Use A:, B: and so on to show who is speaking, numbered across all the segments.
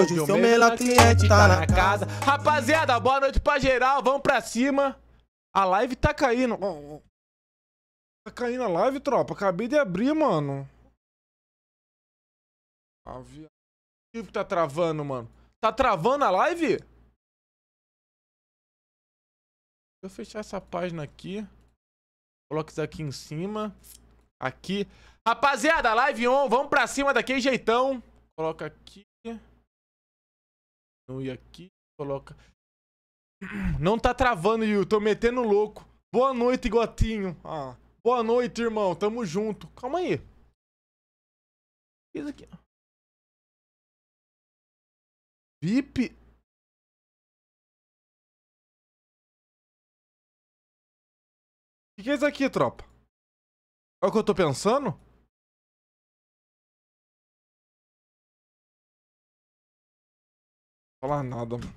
A: Hoje o seu melhor né? cliente
B: tá, tá na casa. Rapaziada, boa noite pra geral, vamos pra cima.
A: A live tá caindo. Tá caindo a live, tropa. Acabei de abrir, mano. A O que tá travando, mano? Tá travando a live?
B: Deixa eu fechar essa página aqui. Coloca isso aqui em cima. Aqui. Rapaziada, live on. Vamos pra cima daquele jeitão. Coloca aqui. Não ir aqui, coloca. Não tá travando, Yu.
A: Tô metendo louco. Boa noite, Gotinho. Ah. Boa noite, irmão. Tamo junto. Calma aí. Isso aqui. VIP. O que, que é isso aqui, tropa? Olha é o que eu tô pensando? Falar nada, mano.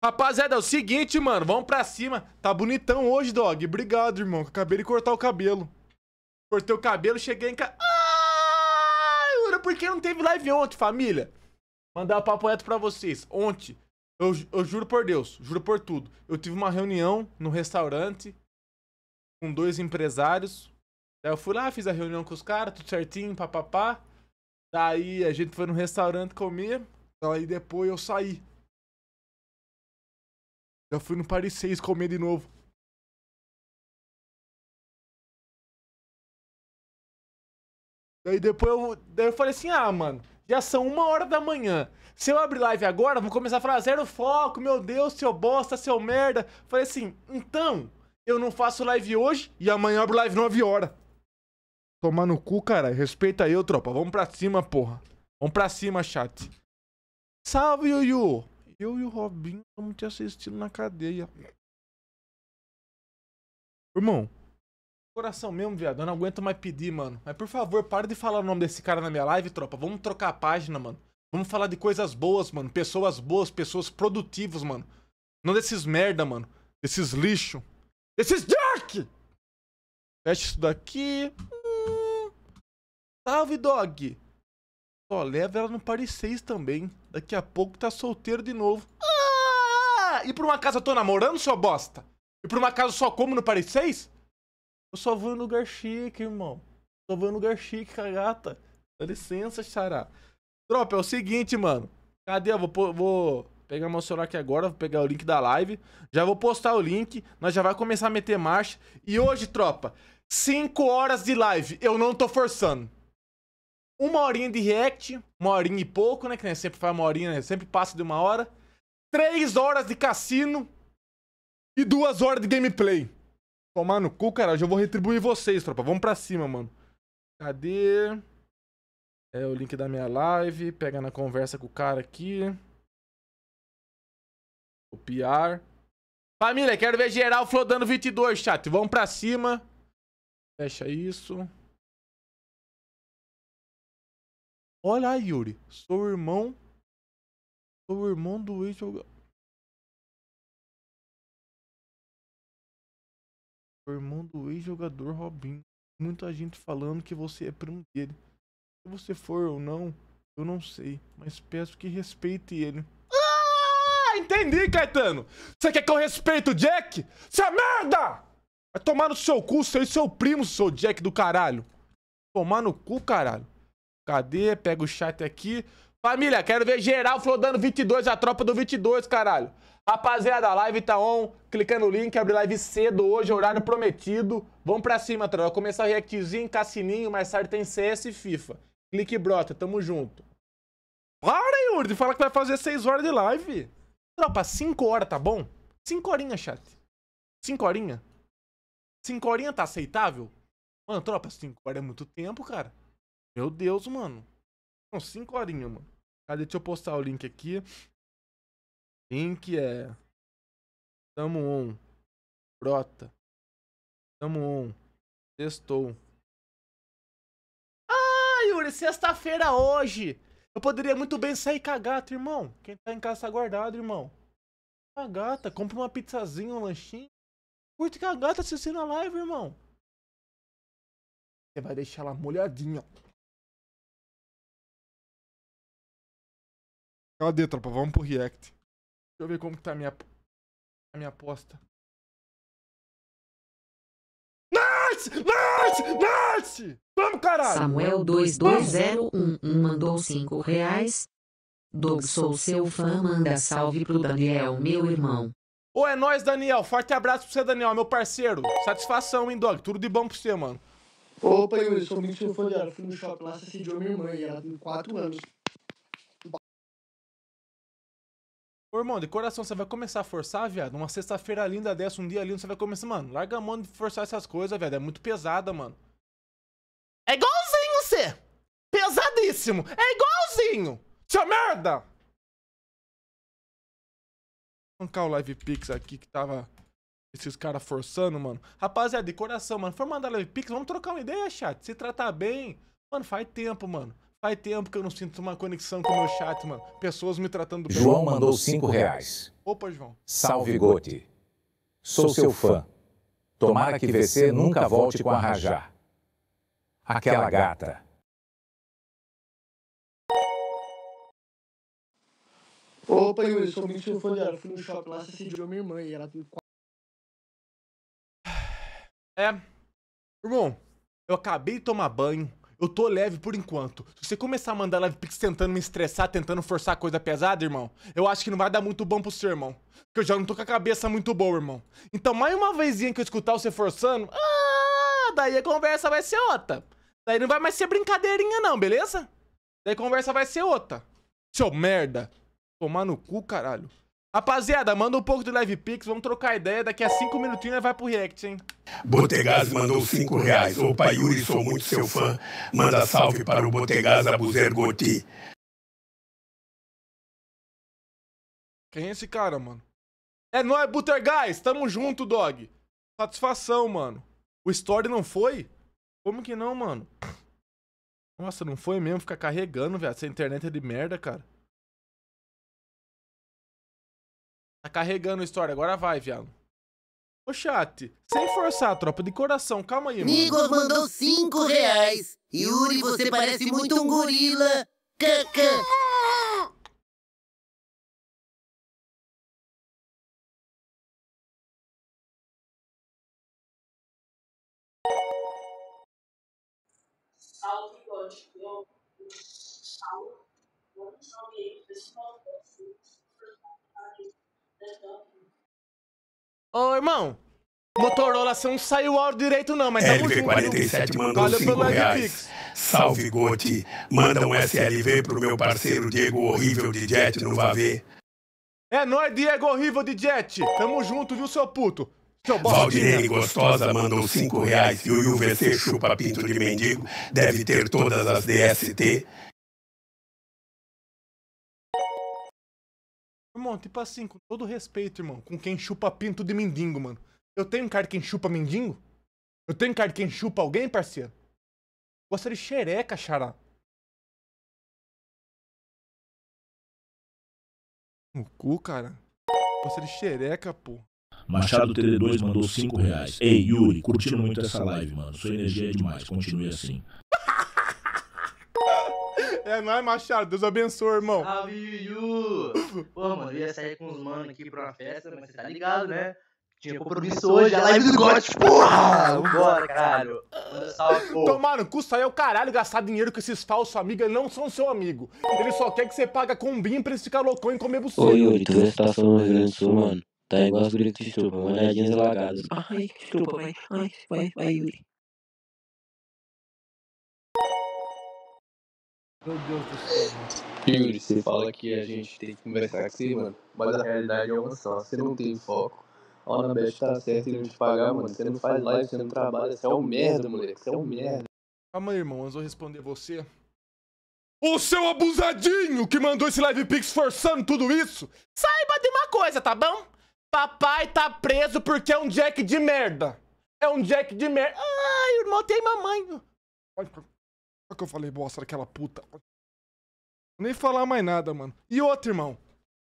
A: Rapaziada, é o seguinte, mano. Vamos pra cima.
B: Tá bonitão hoje, dog. Obrigado, irmão. Acabei de cortar o cabelo. Cortei o cabelo, cheguei em casa. Ah, por que não teve live ontem, família? Mandar um papo reto pra vocês. Ontem, eu, eu juro por Deus, juro por tudo. Eu tive uma reunião no restaurante com dois empresários. Daí eu fui lá, fiz a reunião com os caras, tudo certinho, papapá. Daí a gente foi no restaurante comer. Então,
A: aí depois eu saí. Já fui no Paris 6 comer de novo. Daí depois eu, daí eu falei assim, ah, mano, já são uma hora da manhã. Se
B: eu abrir live agora, vou começar a falar zero foco, meu Deus, seu bosta, seu merda. Falei assim, então, eu não faço live hoje e amanhã abro live 9 horas. Tomar no cu, cara. Respeita eu, tropa. Vamos pra cima, porra. Vamos pra cima, chat. Salve, Yuyu! Eu e o Robinho estamos te assistindo na cadeia. Irmão, coração mesmo, viado. Eu não aguento mais pedir, mano. Mas por favor, para de falar o nome desse cara na minha live, tropa. Vamos trocar a página, mano. Vamos falar de coisas boas, mano. Pessoas boas, pessoas produtivas, mano. Não desses merda, mano. Desses lixo. Desses jack! Fecha isso daqui. Hum. Salve, dog. Só leva ela no Paris 6 também. Daqui a pouco tá solteiro de novo. Ah! E por uma casa eu tô namorando, sua bosta? E por uma casa eu só como no Paris 6? Eu só vou em lugar chique, irmão. Só vou em lugar chique com a gata. Dá licença, xará. Tropa, é o seguinte, mano. Cadê? Eu vou, vou pegar meu celular aqui agora, vou pegar o link da live. Já vou postar o link, nós já vai começar a meter marcha. E hoje, tropa, 5 horas de live. Eu não tô forçando. Uma horinha de react, uma horinha e pouco, né? Que nem sempre faz uma horinha, né? sempre passa de uma hora. Três horas de cassino e duas horas de gameplay. Tomar no cu, cara. Hoje eu vou retribuir vocês, tropa. Vamos pra cima, mano. Cadê? É o link da minha live. Pega na conversa com o cara aqui. Copiar.
A: Família, quero ver geral flodando 22, chat. Vamos pra cima. Fecha isso. Olha aí, Yuri. Sou o irmão. Sou o irmão do ex-jogador. O irmão do ex-jogador Robin. Muita gente falando que
B: você é primo dele. Se você for ou não, eu não sei. Mas peço que respeite ele. Ah, entendi, Caetano. Você quer que eu respeite o Jack? Você é merda! Vai tomar no seu cu, seu e seu primo, seu Jack do caralho. Tomar no cu, caralho. Cadê? Pega o chat aqui. Família, quero ver geral flodando 22, a tropa do 22, caralho. Rapaziada, a live tá on. Clicando no link, abre live cedo hoje, horário prometido. Vamos pra cima, tropa. Começar o reactzinho, cassininho, mais tarde tem CS e FIFA. Clique brota, tamo junto. Para, Yuri, fala que vai fazer 6 horas de live. Tropa, 5 horas, tá bom? 5 horinha, chat. 5 horinha? 5 horinha tá aceitável? Mano, tropa, 5 horas é muito tempo, cara. Meu Deus, mano. Não, 5 horinhas, mano. Cadê? Deixa eu postar o link
A: aqui. Link é. Tamo on. Brota. Tamo on. Testou.
B: Ah, Yuri, sexta-feira hoje. Eu poderia muito bem sair com a gata, irmão. Quem tá em casa tá guardado, irmão. A gata, compra uma pizzazinha, um lanchinho.
A: Curte com a gata assistindo a live, irmão. Você vai deixar ela molhadinha, ó. Cadê, tropa? Vamos pro React. Deixa eu ver como que tá a minha, a minha aposta. Nasce! Nasce! Nasce! Vamos,
C: caralho! Samuel22011 mandou 5 reais. Doug, sou
D: seu fã, manda salve pro Daniel, meu irmão.
B: Ô, é nóis, Daniel. Forte abraço pro você, Daniel, meu parceiro. Satisfação, hein, Dog? Tudo de bom pro você, mano.
D: Opa, eu sou muito
A: fã dela. Fui no shopping lá, a minha irmã e ela tem 4 anos.
B: Ô, irmão, de coração, você vai começar a forçar, viado? Uma sexta-feira linda dessa, um dia lindo, você vai começar... Mano, larga a mão de forçar essas coisas, viado. É muito pesada, mano.
A: É igualzinho você!
B: Pesadíssimo! É igualzinho! Seu merda! Vou arrancar o Live Pix aqui que tava... Esses caras forçando, mano. Rapaziada, de coração, mano. Foi mandar Live Pix, vamos trocar uma ideia, chat. Se tratar bem... Mano, faz tempo, mano. Faz tempo que eu não sinto uma conexão com o meu chat, mano. Pessoas me tratando bem. João mandou 5 reais. Opa, João. Salve, Gote.
C: Sou seu fã.
B: Tomara que VC nunca volte com a Rajá.
C: Aquela gata.
A: Opa, Yuri, sou muito fã dela. Fui no shopping lá, a minha irmã e ela tem
B: É. Irmão, eu acabei de tomar banho. Eu tô leve por enquanto. Se você começar a mandar live pix tentando me estressar, tentando forçar coisa pesada, irmão, eu acho que não vai dar muito bom pro seu irmão. Porque eu já não tô com a cabeça muito boa, irmão. Então, mais uma vezinha que eu escutar você forçando, ah, daí a conversa vai ser outra. Daí não vai mais ser brincadeirinha, não, beleza? Daí a conversa vai ser outra. Seu merda. Tomar no cu, caralho. Rapaziada, manda um pouco do live pix, vamos trocar ideia. Daqui a 5 minutinhos vai pro react, hein?
C: Botegás mandou cinco reais. Opa, Yuri, sou muito seu fã. Manda salve para o Botegás Abuzer Goti.
B: Quem é esse cara, mano? É nóis, é Butterguys! Tamo junto, dog! Satisfação, mano. O Story não foi? Como que não, mano?
A: Nossa, não foi mesmo? Ficar carregando, velho. Essa internet é de merda, cara. Tá carregando o Story. Agora vai, viado. Ô
B: chat, sem forçar, tropa, de coração, calma aí, mano. Nicolas mandou 5 reais. Yuri, você parece muito um gorila.
A: Caca. salto quântico, eu Salve, vamos ao ambiente desse novo consumo, para o Ô, irmão,
B: Motorola, você não saiu o áudio direito não, mas tá junto. LV47 mandou 5 reais.
C: Salve, Gotti. Manda um SLV pro meu parceiro Diego Horrível de Jet não vai ver.
B: É nóis, Diego Horrível de Jet. Tamo junto, viu, seu puto? Seu Valdirene Gostosa
C: mandou 5 reais e o UVC Chupa Pinto de Mendigo deve
A: ter todas as DST.
B: Irmão, tipo assim, com todo respeito, irmão, com quem chupa pinto de mendigo, mano.
A: Eu tenho cara de quem chupa mendigo? Eu tenho cara de quem chupa alguém, parceiro? Gosta de xereca, xará. No cu, cara. Gosta de xereca, pô.
C: Machado TD2
B: mandou 5 reais. Ei, Yuri, curtindo muito essa live, mano. Sua energia é demais, continue assim. É nóis, Machado. Deus abençoe, irmão. Salve, you.
A: Pô, mano, eu ia sair com os manos aqui pra uma festa, mas você tá ligado, né? Tinha compromisso hoje, a live do God, porra! Vambora, caralho. salve, pô.
B: Tomar então, no aí é o caralho, gastar dinheiro com esses falsos amigos, não são seu amigo. Ele só quer que você paga combinho pra eles ficar loucão
A: e comer buceta. Ô, Yuri, tu vê a tá no Rio Grande do Sul, mano? Tá igual as gurias que te estupam, olhadinhas lagadas. Ai, estupa, vai, ai, vai, vai, Yuri. Meu Deus do céu.
C: Yuri, você fala que a gente tem
D: que conversar com você, mano. Mas a realidade é uma só. Você não tem foco. A Anabeth tá certa em não te pagar, mano. Você não faz live, você não trabalha. Você é um merda, moleque. Você é um merda.
B: Calma aí, irmão. Antes eu responder você. O seu abusadinho que mandou esse live pix forçando tudo isso. Saiba de uma coisa, tá bom? Papai tá preso porque é um Jack de merda. É um Jack de merda. Ai, irmão, tem mamãe. Ai, só que eu falei, bosta, aquela puta. Nem falar mais nada, mano. E outro, irmão.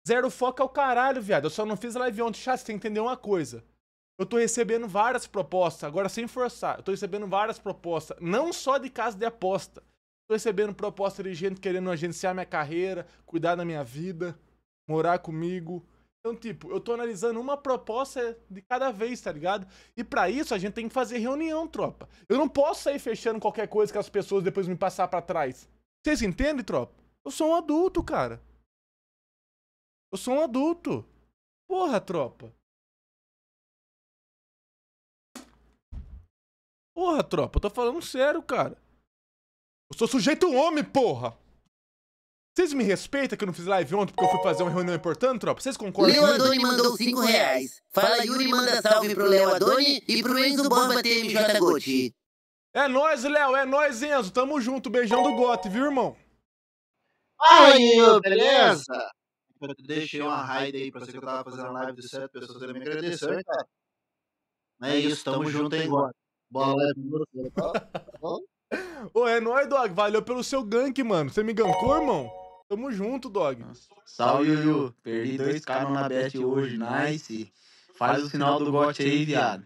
B: Zero foco é o caralho, viado. Eu só não fiz live ontem. Chá, você tem que entender uma coisa. Eu tô recebendo várias propostas, agora sem forçar. Eu tô recebendo várias propostas, não só de casa de aposta. Tô recebendo proposta de gente querendo agenciar minha carreira, cuidar da minha vida, morar comigo, então, tipo, eu tô analisando uma proposta de cada vez, tá ligado? E para isso a gente tem que fazer reunião, tropa. Eu não posso sair fechando qualquer coisa que as pessoas depois me passar para trás. Vocês entendem, tropa? Eu sou um adulto, cara.
A: Eu sou um adulto. Porra, tropa. Porra, tropa, eu tô falando sério, cara.
B: Eu sou sujeito homem, porra. Vocês me respeitam que eu não fiz live ontem porque eu fui fazer uma reunião importante, tropa? Vocês concordam Léo Adoni mandou 5 reais. Fala Yuri, manda salve pro Léo Adoni e pro Enzo Bomba TMJ Gotti. É nóis, Léo, é nóis, Enzo. Tamo junto. Beijão do Gotti, viu, irmão? Aí, beleza? Eu deixei uma raid aí pra você que eu tava fazendo a live de certo, pessoas também. Agradecer, é cara.
C: É isso, tamo junto aí, Gotti. Bola é você, tá
B: bom? Ô, é nóis, Dog. Valeu pelo seu gank, mano. Você me gankou, irmão? Tamo junto, dog. Salve, Yuyu. Perdi 2k na bet hoje, nice.
C: Faz o sinal do gote aí,
D: viado.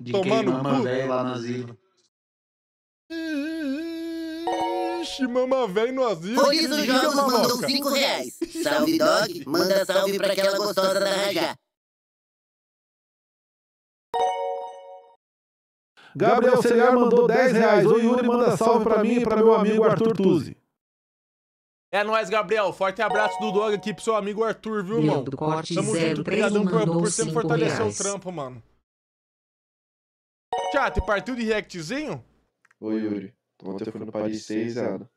D: De
B: Tomando quem mama velho lá no asilo. Ixi, mama velho no asilo. Por isso os jogos mandam 5 reais.
C: Salve, dog. Manda salve pra aquela gostosa da Rajá.
A: Gabriel Celiar mandou 10 reais. O Yuri, manda salve para mim e para meu amigo Arthur Tuzi.
B: É nóis, Gabriel. Forte abraço do Dog aqui pro seu amigo Arthur, viu, mano. Tamo junto. Obrigadão por, por sempre fortalecer reais. o trampo, mano. Chat, partiu de reactzinho? Oi, Yuri. Ontem eu fui no Paris 6, Ana.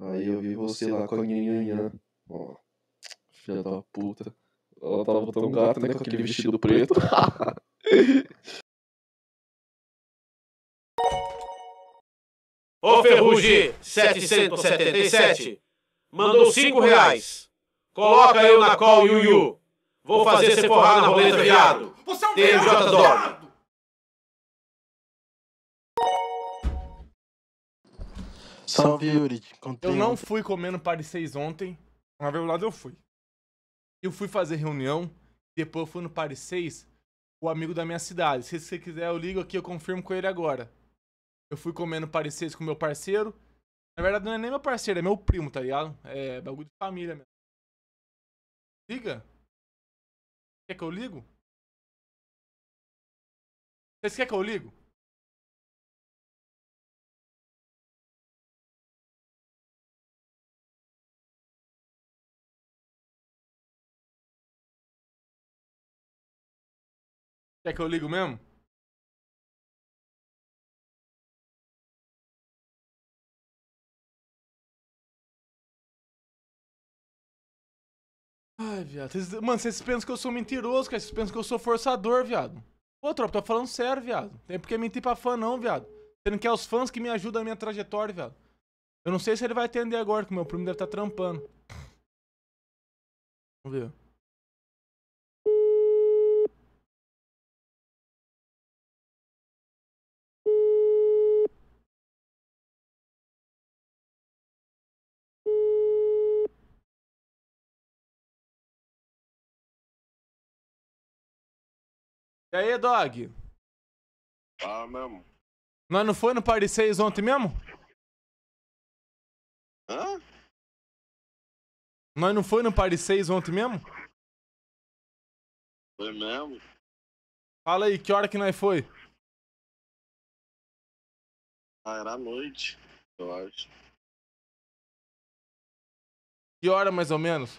B: Aí eu vi você lá com
C: a Nhanhanhã. Ó, filha da puta. Ela tava botando um gato, né, com aquele vestido preto.
A: O Ferrugi 777
B: mandou
C: 5 reais. Coloca eu na call, Yuyu. Vou fazer você forrar na roleta, viado.
A: Você é um Tem viado,
C: Salve, Yuri. Eu não
B: fui comendo Paris 6 ontem. Na verdade, eu fui. Eu fui fazer reunião. Depois eu fui no Paris 6. O amigo da minha cidade. Se você quiser, eu ligo aqui, eu confirmo com ele agora. Eu fui comendo pareceres com meu parceiro. Na verdade, não é nem meu parceiro, é meu primo, tá ligado?
A: É bagulho de família mesmo. Liga? Quer que eu ligo? Vocês querem que eu ligo? Quer que eu ligo mesmo? Ai, viado. Cês, mano, vocês pensam que eu sou mentiroso, cara. Vocês
B: pensam que eu sou forçador, viado. Pô, tropa, tô falando sério, viado. Tem porque mentir pra fã, não, viado. Você não quer os fãs que me ajudam na minha trajetória, viado. Eu não sei se ele vai atender agora, que meu primo deve estar tá
A: trampando. Vamos ver. E aí, dog? Ah, mesmo. Nós não foi no Party 6 ontem mesmo? Hã? Nós não foi no Party 6 ontem mesmo? Foi mesmo. Fala aí, que hora que nós foi? Ah, era à noite, eu acho. Que hora mais ou menos?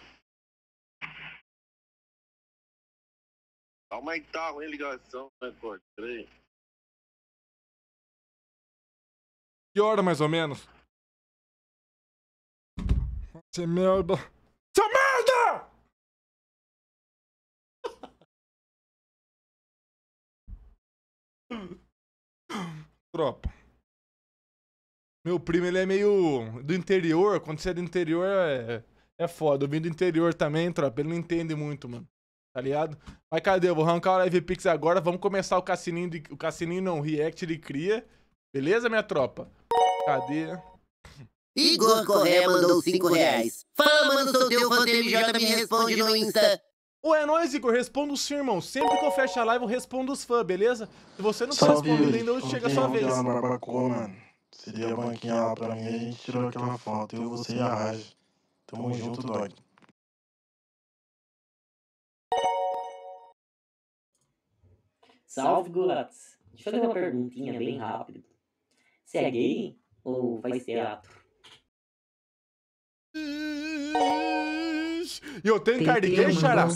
A: Calma aí que tá ruim ligação, não né, encontrei. Que hora mais ou menos? Você merda! Que merda! Tropa. Meu primo, ele é meio do interior. Quando você é do interior,
B: é, é foda. Eu vim do interior também, tropa. Ele não entende muito, mano tá ligado? Mas cadê? Eu vou arrancar o Live Pix agora, vamos começar o cassininho, de... o cassininho não, React ele cria. Beleza, minha tropa? Cadê? Igor Correia mandou 5 reais. Fala, mano, sou teu fã TMJ, me responde no Insta. Ué, é nóis, Igor. Respondo sim, irmão. Sempre que eu fecho a live, eu respondo os fãs, beleza? Se você não for respondido ainda, hoje chega a sua vez. Uma
C: barbacoa, mano. Seria a banquinha lá pra mim, a gente tirou aquela foto. Eu, você e a Raj. Tamo junto, dog.
A: Salve, Gulates! Deixa eu fazer uma perguntinha bem rápido.
C: Você é gay ou faz teatro?
B: E eu tenho carne de Xará?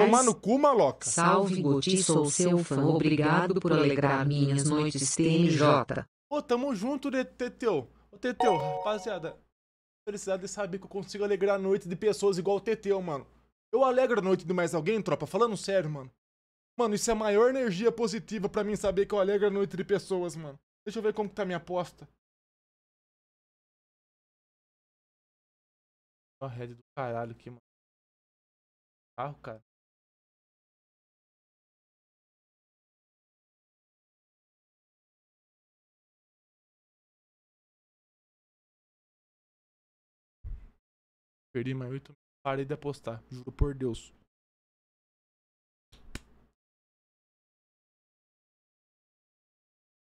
B: Tomar no cu, maloca. Salve, Guti, sou seu fã. Obrigado por alegrar minhas noites, TMJ. Ô, tamo junto, né, Teteu. Ô, Teteu, rapaziada. Felicidade de saber que eu consigo alegrar a noite de pessoas igual o Teteu, mano. Eu alegro a noite de mais alguém, tropa? Falando sério, mano.
A: Mano, isso é a maior energia positiva pra mim saber que eu alegro a noite de pessoas, mano. Deixa eu ver como que tá minha aposta. A red do caralho aqui, mano. Carro, cara. Perdi mais 8 Parei de apostar, juro por Deus.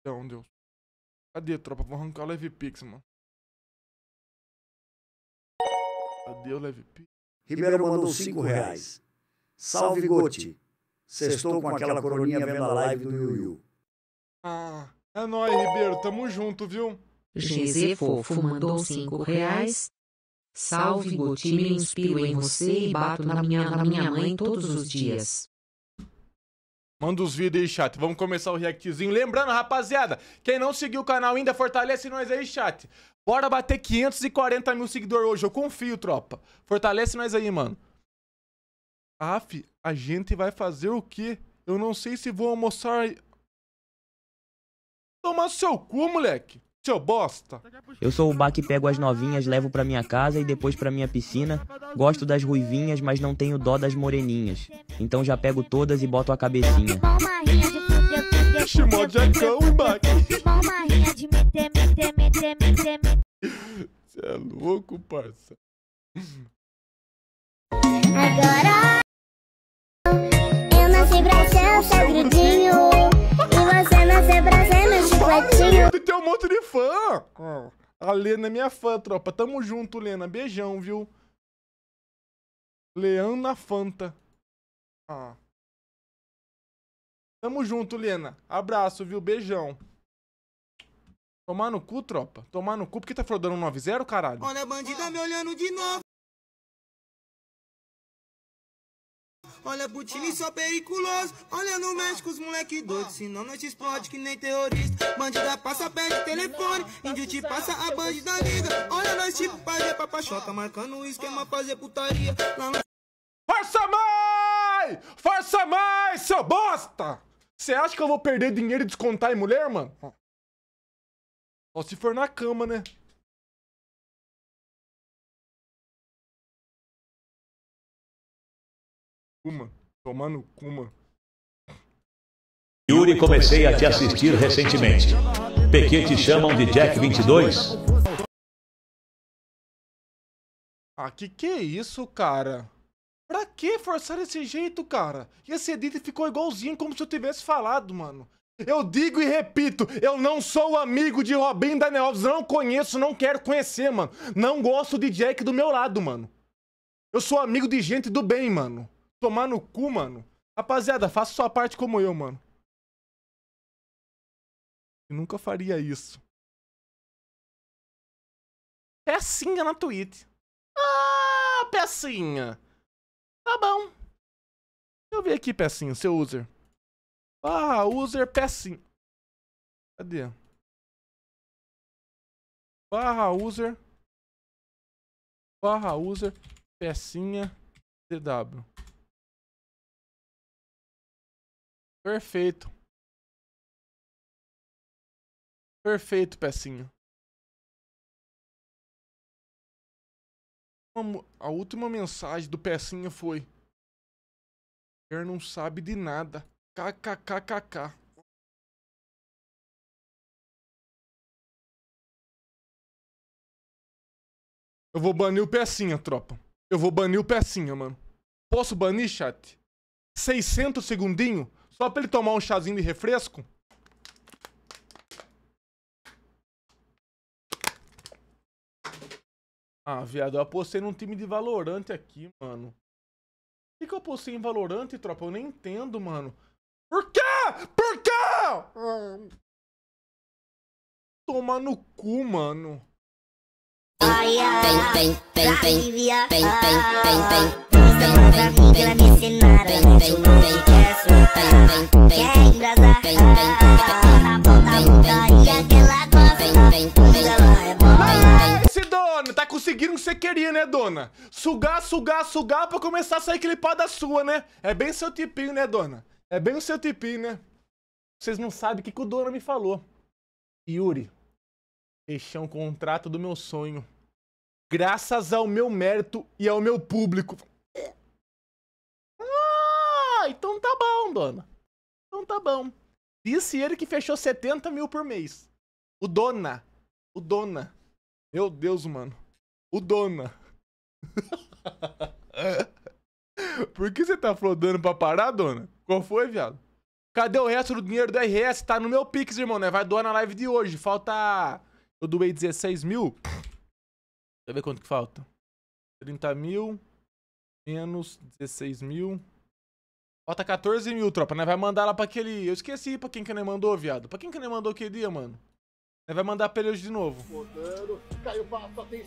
A: Não, Deus. Cadê, tropa? Vou arrancar o Leve Pix, mano.
B: Cadê o Leve Pix? Ribeiro mandou 5 reais. Salve, Gotti.
C: Sextou com aquela coroninha vendo a live do Yuyu. Ah,
B: é nóis, Ribeiro. Tamo junto, viu? GZ Fofo mandou 5 reais. Salve Gotti, me inspiro em você e bato na minha, na minha mãe todos os dias. Manda os vídeos aí, chat. Vamos começar o reactzinho. Lembrando, rapaziada, quem não seguiu o canal ainda, fortalece nós aí, chat. Bora bater 540 mil seguidores hoje. Eu confio, tropa. Fortalece nós aí, mano. Af, a gente vai fazer o quê? Eu não sei se vou almoçar... Toma seu cu, moleque. Seu bosta!
D: Eu sou o que pego as novinhas, levo pra minha casa e depois pra minha piscina. Gosto das ruivinhas, mas não tenho dó das moreninhas. Então já pego todas e boto a cabecinha. Você é, é louco, parça.
A: Agora
C: eu nasci pra ser um segredinho. E você nasceu pra Chocolatinho. Tu
B: tem um monte de fã. A Lena é minha fã, tropa. Tamo junto, Lena. Beijão, viu?
A: Leana Fanta. Ah. Tamo junto, Lena. Abraço, viu? Beijão.
B: Tomar no cu, tropa. Tomar no cu. Por que tá fraudando 9-0, caralho?
A: Olha a bandida me olhando de novo. Olha pro time, só periculoso. Olha no México, os moleque doidos. Senão não te explode que nem terrorista. Bandida passa,
C: pede telefone. Índio te passa a bandida da liga. Olha nós tipo fazer
B: papachota. Marcando o esquema, fazer putaria. Lá no... Força mais! Força mais,
A: seu bosta! Você acha que eu vou perder dinheiro e descontar em mulher, mano? Só se for na cama, né? Kuma. Tomando Kuma. Yuri, comecei a te assistir recentemente. PQ te chamam de Jack 22?
B: Ah, que que é isso, cara? Pra que forçar esse jeito, cara? E esse edit ficou igualzinho como se eu tivesse falado, mano. Eu digo e repito, eu não sou amigo de Robin Daniel não conheço, não quero conhecer, mano. Não gosto de Jack do meu lado, mano. Eu sou amigo de gente do bem, mano. Tomar no cu, mano. Rapaziada,
A: faça sua parte como eu, mano. Eu nunca faria isso. Pecinha na Twitch. Ah, pecinha. Tá bom. Deixa eu ver aqui, pecinha, seu user. Ah, user pecinha. Cadê? Barra user. Barra user. Pecinha. DW. Perfeito. Perfeito, pecinha. A última mensagem do pecinha foi: Mulher não sabe de nada. KKKKK. Eu vou banir o pecinha, tropa. Eu vou banir o pecinha, mano. Posso banir, chat? 600
B: segundinho? Só pra ele tomar um chazinho de refresco? Ah, viado, eu apostei num time de Valorante aqui, mano. Por que, que eu apostei em Valorante, tropa? Eu nem entendo, mano. Por quê? Por
A: quê?
B: Toma no cu, mano. ai, ai, ai, ai, ai,
C: ai, ai, ai, ai nada Pela piscinada Eu não vem quer surtar Quer embrasar Na ponta putaria que ela gosta Diga lá, é bom Esse dono
B: tá conseguindo o que você queria, né, dona? Sugar, sugar, sugar pra começar a sair clipada sua, né? É bem seu tipinho, né, dona? É bem o seu tipinho, né? Vocês não sabem o que, que o dono me falou. Yuri, fechei é um contrato do meu sonho. Graças ao meu mérito e ao meu público.
C: Ah, então tá bom,
B: dona. Então tá bom. Disse ele que fechou 70 mil por mês. O dona. O dona. Meu Deus, mano. O dona. por que você tá flodando pra parar, dona? Qual foi, viado? Cadê o resto do dinheiro do RS? Tá no meu Pix, irmão, né? Vai doar na live de hoje. Falta. Eu doei 16 mil. Deixa eu ver quanto que falta. 30 mil. Menos 16 mil. Falta 14 mil, tropa, né? Vai mandar lá pra aquele... Eu esqueci pra quem que nem mandou, viado. Pra quem que nem mandou aquele dia, mano? Né? Vai mandar pra ele hoje de novo.
C: Rodando, caiu tem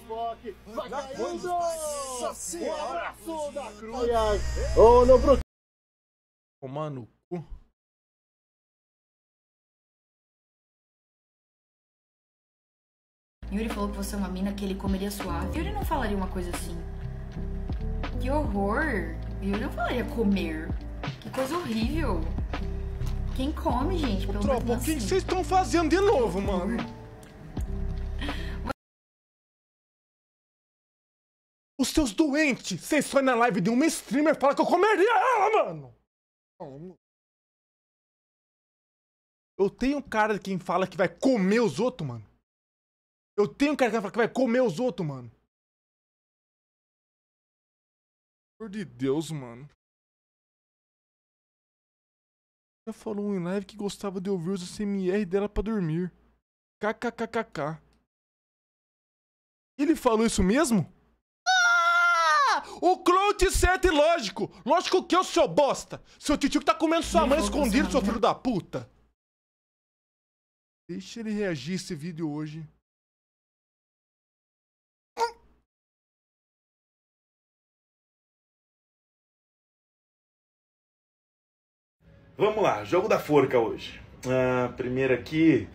C: Vai caindo! Nossa um abraço da cruz! Ô,
A: oh, no pro... Tomar no Yuri falou que você é uma mina que ele comeria suave. Yuri não falaria uma coisa assim.
D: Que horror! Yuri não falaria comer. Que coisa horrível.
A: Quem come, gente? Ô, pelo tropa, o que assim. vocês estão fazendo de novo, mano? Os seus doentes, vocês foi na live de uma streamer e fala que eu comeria ela, mano! Eu tenho cara de quem fala que vai comer os outros, mano. Eu tenho cara que fala que vai comer os outros, mano. Por de Deus, mano. Já falou em live que gostava de ouvir os CMR dela pra dormir.
B: KKKKK. Ele falou isso mesmo?
C: Ah!
B: O clout certo e lógico. Lógico que eu sou bosta. Seu tio que tá comendo sua mãe escondido, seu filho da
A: puta. Deixa ele reagir esse vídeo hoje. Vamos lá, jogo da forca hoje. Ah, primeiro aqui,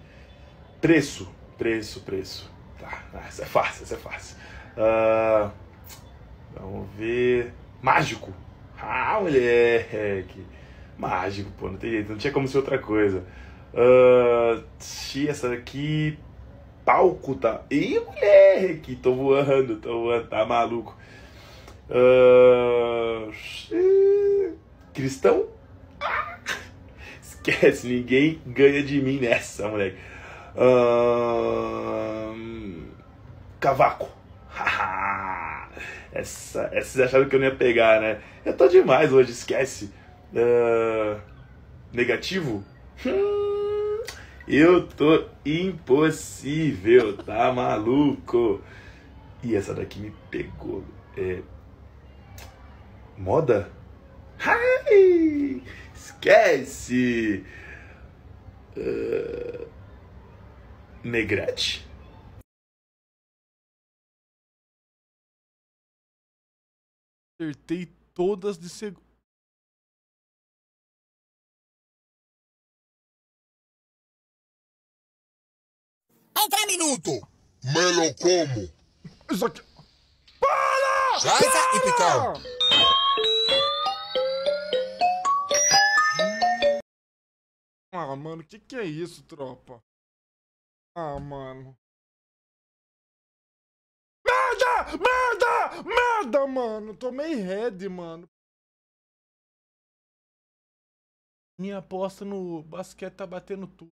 A: preço,
B: preço, preço. Tá, essa ah, é fácil, essa é fácil. Ah, vamos ver. Mágico. Ah, moleque. Mágico, pô, não tem jeito, não tinha como ser outra coisa. Uh, ah, essa daqui. Palco, tá? Ih, moleque, tô voando, tô voando, tá maluco. Uh, cristão esquece, ninguém ganha de mim nessa, moleque. Cavaco. essa, essa vocês acharam que eu não ia pegar, né? Eu tô demais hoje, esquece. Uh... Negativo?
C: Hum,
B: eu tô impossível, tá maluco? E essa daqui me pegou. É... Moda?
C: Ai,
A: esquece! Uh, Negrete. Acertei todas de segundo. Entra minuto! Melo como? Isso aqui.
B: Para! Salsa e picão.
A: Ah, mano, que que é isso, tropa? Ah, mano. Merda! Merda! Merda, mano! Tomei red, mano. Minha aposta no basquete tá batendo tudo.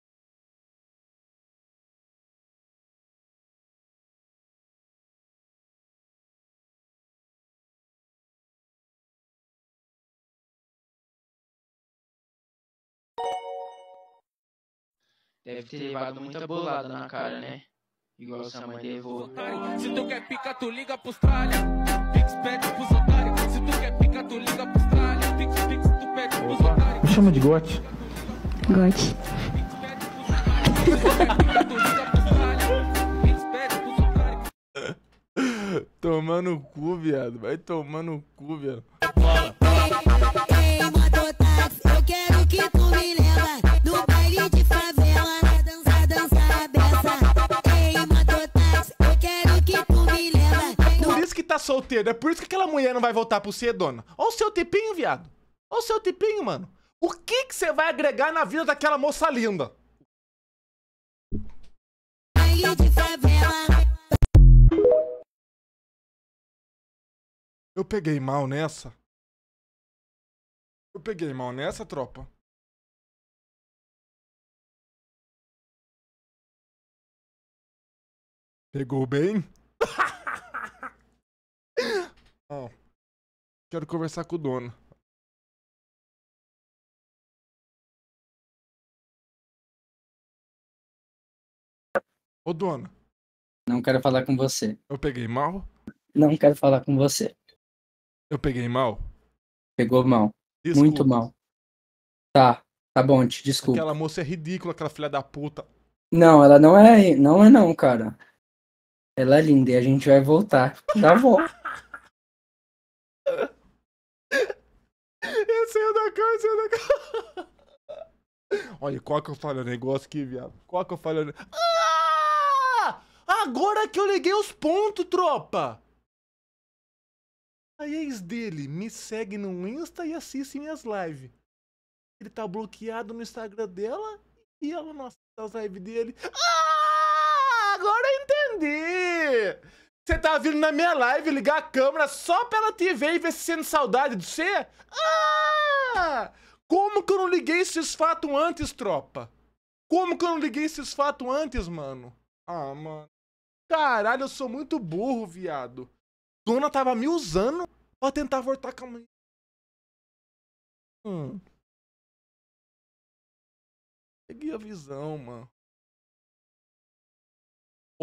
A: Deve ter levado muita bolada na
C: cara, né?
D: Igual essa mãe levou.
C: Se tu quer pica, tu liga pros tralha.
D: Pix pede pros otários. Se tu quer pica, tu liga pros tralha. Pix, pix, tu pede pros otários. Me chama de gote. Gote.
B: Tomando cu, viado. Vai tomando cu, viado.
C: Eu quero que tu me leva do baile de favela.
B: solteiro. É por isso que aquela mulher não vai voltar pro ser dona. Olha o seu tipinho, viado. Olha o seu tipinho, mano. O
A: que que você vai agregar na vida daquela moça linda? Eu peguei mal nessa. Eu peguei mal nessa, tropa. Pegou bem? Quero conversar com o dono. Ô dono. Não quero falar com você. Eu peguei mal? Não quero falar com você.
D: Eu peguei mal? Pegou mal. Desculpa. Muito mal. Tá, tá bom, te desculpa. Aquela
B: moça é ridícula, aquela filha da puta.
D: Não, ela não é, não é não, cara. Ela é linda e a gente vai voltar Já tá volta.
C: saiu da cama, saiu da
B: cama. Olha, qual que eu falei é negócio aqui, viado? Qual que eu falei o Ah! Agora que eu liguei os pontos, tropa! A ex dele me segue no Insta e assiste minhas lives. Ele tá bloqueado no Instagram dela e ela não assiste as lives dele. Ah! Agora eu entendi! Você tava tá vindo na minha live ligar a câmera só pra ela te ver e ver se sendo saudade de você? Ah! Como que eu não liguei esses fatos antes, tropa? Como que eu não liguei esses fatos antes, mano? Ah, mano. Caralho, eu sou muito burro, viado. Dona tava me
A: usando pra tentar voltar com a mãe. Hum. Peguei a visão, mano.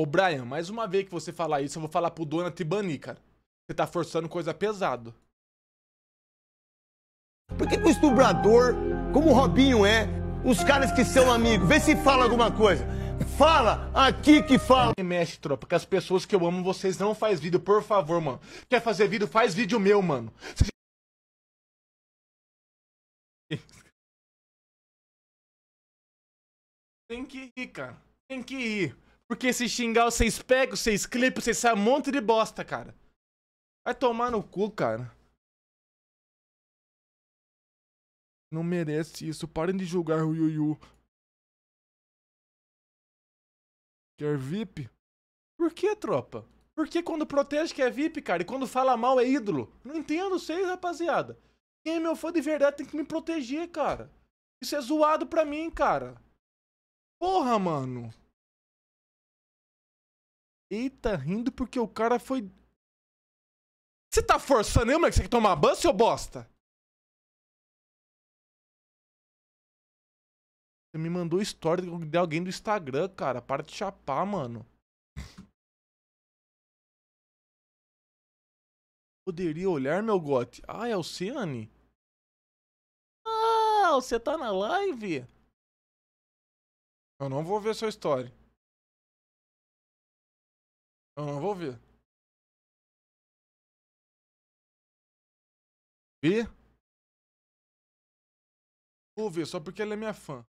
A: Ô, Brian, mais uma vez que você falar isso, eu vou falar pro Dona te banir, cara. Você tá forçando
B: coisa pesado.
A: Por que, que o estuprador, como o Robinho é, os caras que são amigos, vê se fala alguma coisa. Fala
B: aqui que fala. Me mexe, tropa, que as pessoas que eu amo, vocês não faz vídeo, por favor, mano. Quer fazer vídeo?
A: Faz vídeo meu, mano. Tem que ir, cara. Tem que ir.
B: Porque se xingar, vocês pegam, vocês clipam, vocês saem um monte de bosta, cara. Vai tomar
A: no cu, cara. Não merece isso. Parem de julgar o Yuyu.
B: Quer VIP? Por que, tropa? Por que quando protege que é VIP, cara, e quando fala mal é ídolo? Não entendo vocês, rapaziada. Quem é meu fã de verdade tem que me proteger, cara.
A: Isso é zoado pra mim, cara. Porra, mano. Eita, rindo porque o cara foi. Você tá forçando, hein, moleque? Você quer tomar ban, seu bosta? Você me mandou story de alguém do Instagram, cara. Para de chapar, mano. Poderia olhar, meu gote? Ah, é o Ciane? Ah, você tá na live? Eu não vou ver sua história. Eu não vou ver. Vê? Vou ver, só porque ela é minha fã.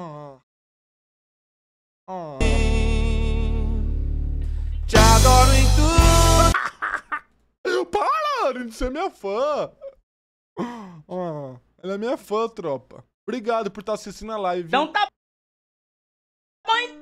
A: oh oh Te adoro
B: em tudo. Para de ser minha fã. oh Ela é minha fã, tropa. Obrigado por estar assistindo a live. não tá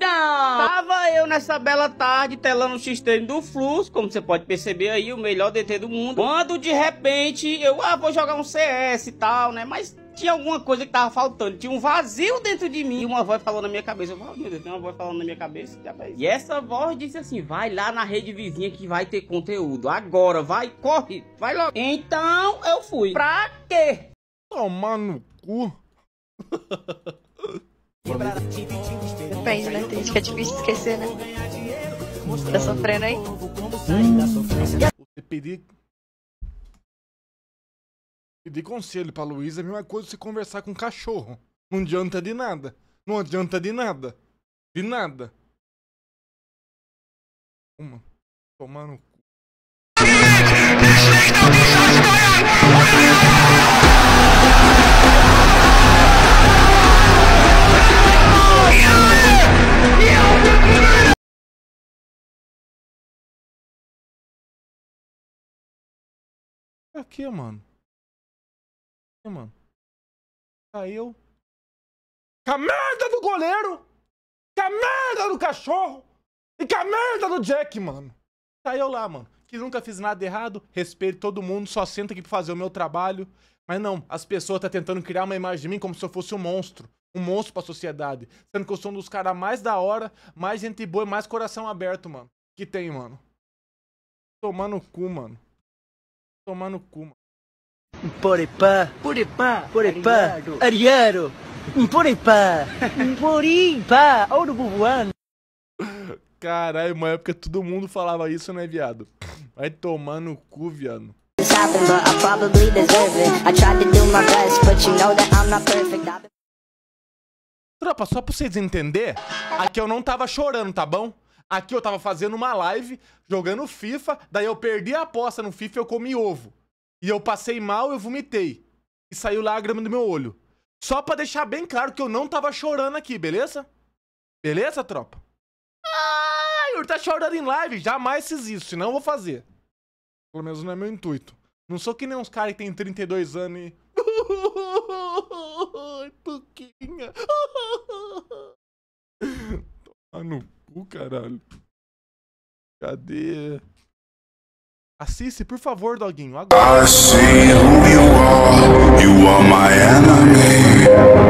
D: Tava eu nessa bela tarde telando o x do Flux, como você pode perceber aí, o melhor DT do mundo. Quando de repente eu, ah, vou jogar um CS e tal, né? Mas tinha alguma coisa que tava faltando, tinha um vazio dentro de mim. E uma voz falou na minha cabeça, eu falei, oh, meu Deus, tem uma voz falando na minha cabeça. E essa voz disse assim, vai lá na rede vizinha que vai ter conteúdo, agora, vai, corre, vai logo. Então eu fui. Pra quê? Tomar no cu.
C: Depende, né? Tem gente que é difícil esquecer, né? Tá sofrendo aí? Hum.
B: Pedir... Pedir conselho pra Luísa é a mesma coisa se conversar com um cachorro. Não adianta de nada. Não adianta de nada. De nada. Uma. Tomar no
A: Aqui, mano? Aqui, mano? Caiu. Com a merda do goleiro! Com a merda do cachorro! E com a merda do Jack, mano!
B: Caiu tá, lá, mano. Que nunca fiz nada errado, respeito todo mundo, só sento aqui pra fazer o meu trabalho. Mas não, as pessoas estão tá tentando criar uma imagem de mim como se eu fosse um monstro um monstro pra sociedade. Sendo que eu sou um dos caras mais da hora, mais gente boa e mais coração aberto, mano. Que tem, mano. Tomando cu, mano. Tomando cu, mano.
A: Poripá,
C: poripá,
B: poripá, ariaro,
A: poripá,
C: poripá, ouro bubuano.
B: Caralho, uma época todo mundo falava isso, né, viado? Vai tomar no cu, viado.
A: deserve Tropa, só pra
B: vocês entenderem, aqui eu não tava chorando, tá bom? Aqui eu tava fazendo uma live, jogando FIFA, daí eu perdi a aposta no FIFA e eu comi ovo. E eu passei mal, eu vomitei. E saiu lágrima do meu olho. Só pra deixar bem claro que eu não tava chorando aqui, beleza? Beleza, tropa? Ah, o tá chorando em live. Jamais fiz isso, senão eu vou fazer. Pelo menos não é meu intuito. Não sou que nem uns caras que tem 32 anos e
C: Tuquinha.
B: Toma no cu, caralho. Cadê?
C: Assiste, por favor, doguinho, agora. I see who you are. You are my enemy.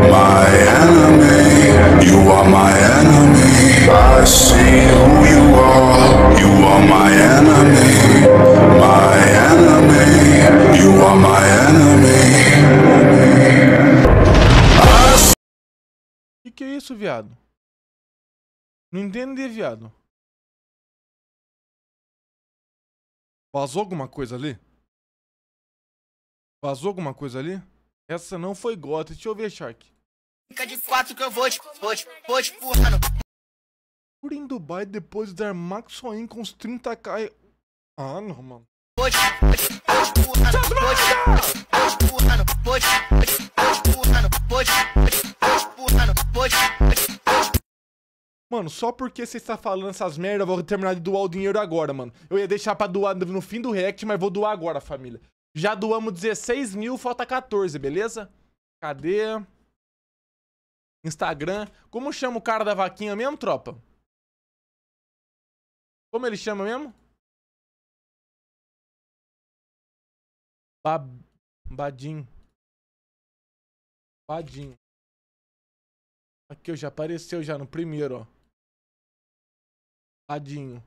C: My enemy.
D: You are my enemy. I see who you are. You are my enemy. My enemy. You are my enemy.
B: Que que é isso,
A: viado? Não entendi, viado. Vazou alguma coisa ali? Vazou alguma
B: coisa ali? Essa não foi gota. Deixa eu ver, Shark.
A: Fica de quatro que eu vou te, vou te, vou te
C: empurrando.
B: Por em Dubai depois de dar max só com os 30k. Ah, não, mano. Mano, só porque você está falando essas merda, eu vou terminar de doar o dinheiro agora, mano. Eu ia deixar pra doar no fim do react, mas vou doar agora, família. Já doamos 16 mil, falta 14, beleza? Cadê? Instagram. Como
A: chama o cara da vaquinha mesmo, tropa? Como ele chama mesmo? Bab... Badin. Badin. Aqui, ó, já apareceu já no primeiro, ó. Badinho.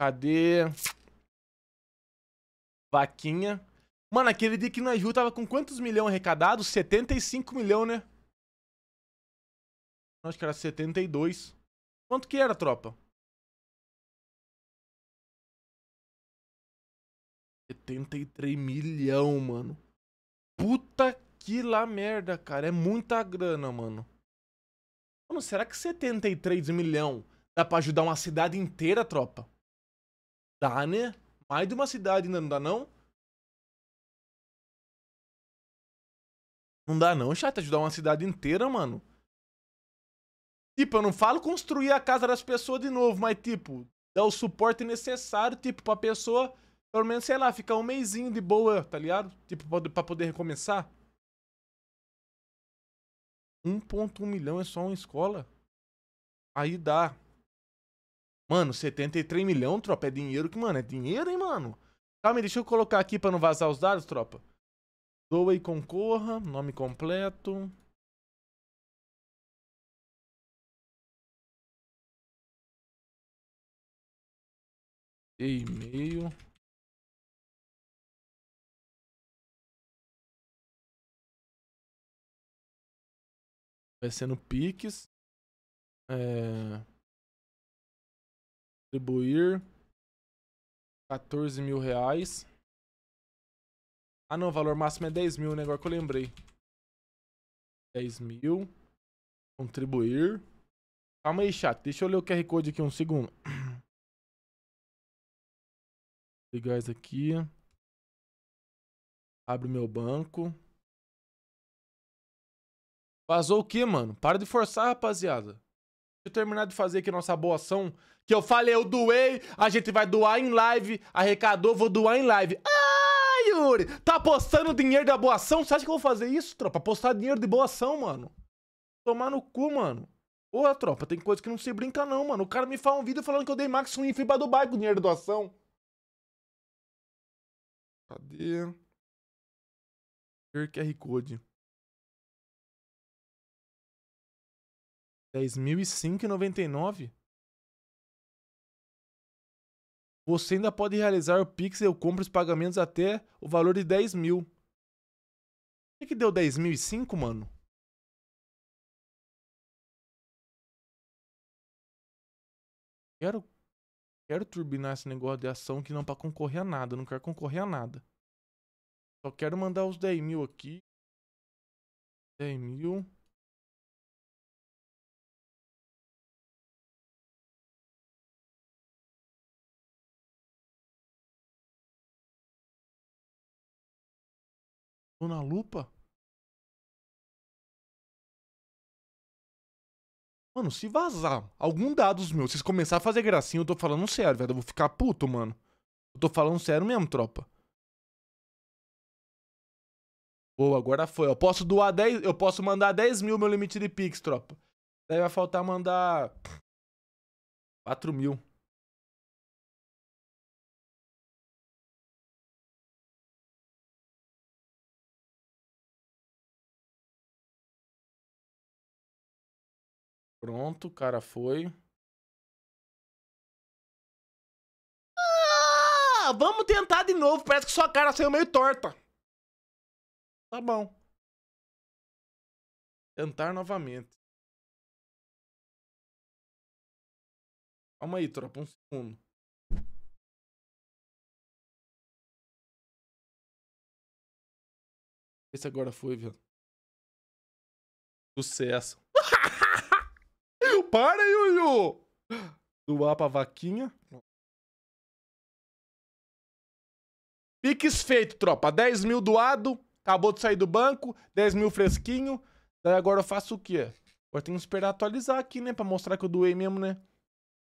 A: Cadê? Vaquinha. Mano, aquele dia que nós viu
B: tava com quantos milhões arrecadados? 75 milhões, né?
A: Acho que era 72. Quanto que era, tropa? 73 milhão, mano.
B: Puta que lá merda, cara. É muita grana, mano. Mano, será que 73 milhão dá pra ajudar uma cidade inteira, tropa?
A: Dá, né? Mais de uma cidade ainda não dá, não? Não dá, não, chato. Ajudar uma cidade inteira, mano.
B: Tipo, eu não falo construir a casa das pessoas de novo, mas, tipo, dar o suporte necessário, tipo, pra pessoa pelo menos, sei lá, ficar um mêsinho de boa, tá ligado? Tipo, pra poder recomeçar. 1.1 milhão é só uma escola? Aí dá. Mano, 73 milhão, tropa, é dinheiro que, mano, é dinheiro, hein, mano? Calma aí, deixa eu colocar aqui pra não vazar os dados, tropa.
A: Doa e concorra, nome completo. E-mail. Vai ser no Pix. É... Distribuir 14 mil reais. Ah não, o valor máximo é 10 mil, né? Agora que eu lembrei. 10 mil. Contribuir. Calma aí, chat. Deixa eu ler o QR Code aqui um segundo. Ligar isso aqui. Abre meu banco. Vazou o quê, mano? Para de forçar,
B: rapaziada. Deixa eu terminar de fazer aqui nossa boa ação. Que eu falei, eu doei, a gente vai doar em live. Arrecadou, vou doar em live. Ah, Yuri! Tá postando dinheiro da boa ação? Você acha que eu vou fazer isso, tropa? Postar dinheiro de boa ação, mano. Tomar no cu, mano. Porra, tropa, tem coisa que não se brinca não, mano. O cara me faz um vídeo falando que eu dei Max e fui pra Dubai com dinheiro da
A: doação. Cadê? QR Code. 10.005,99?
B: Você ainda pode realizar o Pix e eu compro os pagamentos até o valor de 10 mil. O
A: que, que deu 10.005, mano? Quero, quero turbinar esse
B: negócio de ação que não para concorrer a nada. Não quero concorrer a nada. Só quero mandar os 10
A: mil aqui. 10 mil. Tô na lupa? Mano, se vazar algum dados meus, vocês começarem a fazer gracinha, eu tô falando sério, velho. Eu vou ficar puto,
B: mano. Eu tô falando sério mesmo, tropa. Boa, agora foi. Eu posso doar 10. Eu posso mandar 10 mil meu limite de Pix, tropa. Daí
A: vai faltar mandar. 4 mil. Pronto, o cara foi. Ah, vamos tentar de novo. Parece que sua cara saiu meio torta. Tá bom. Tentar novamente. Calma aí, tropa, um segundo. Esse agora foi, viu? Sucesso
B: para, Yuyu! Doar pra vaquinha. Piques feito, tropa. 10 mil doado, acabou de sair do banco, 10 mil fresquinho. Daí agora eu faço o quê? Agora tenho que esperar atualizar aqui, né? Pra mostrar que eu doei mesmo, né?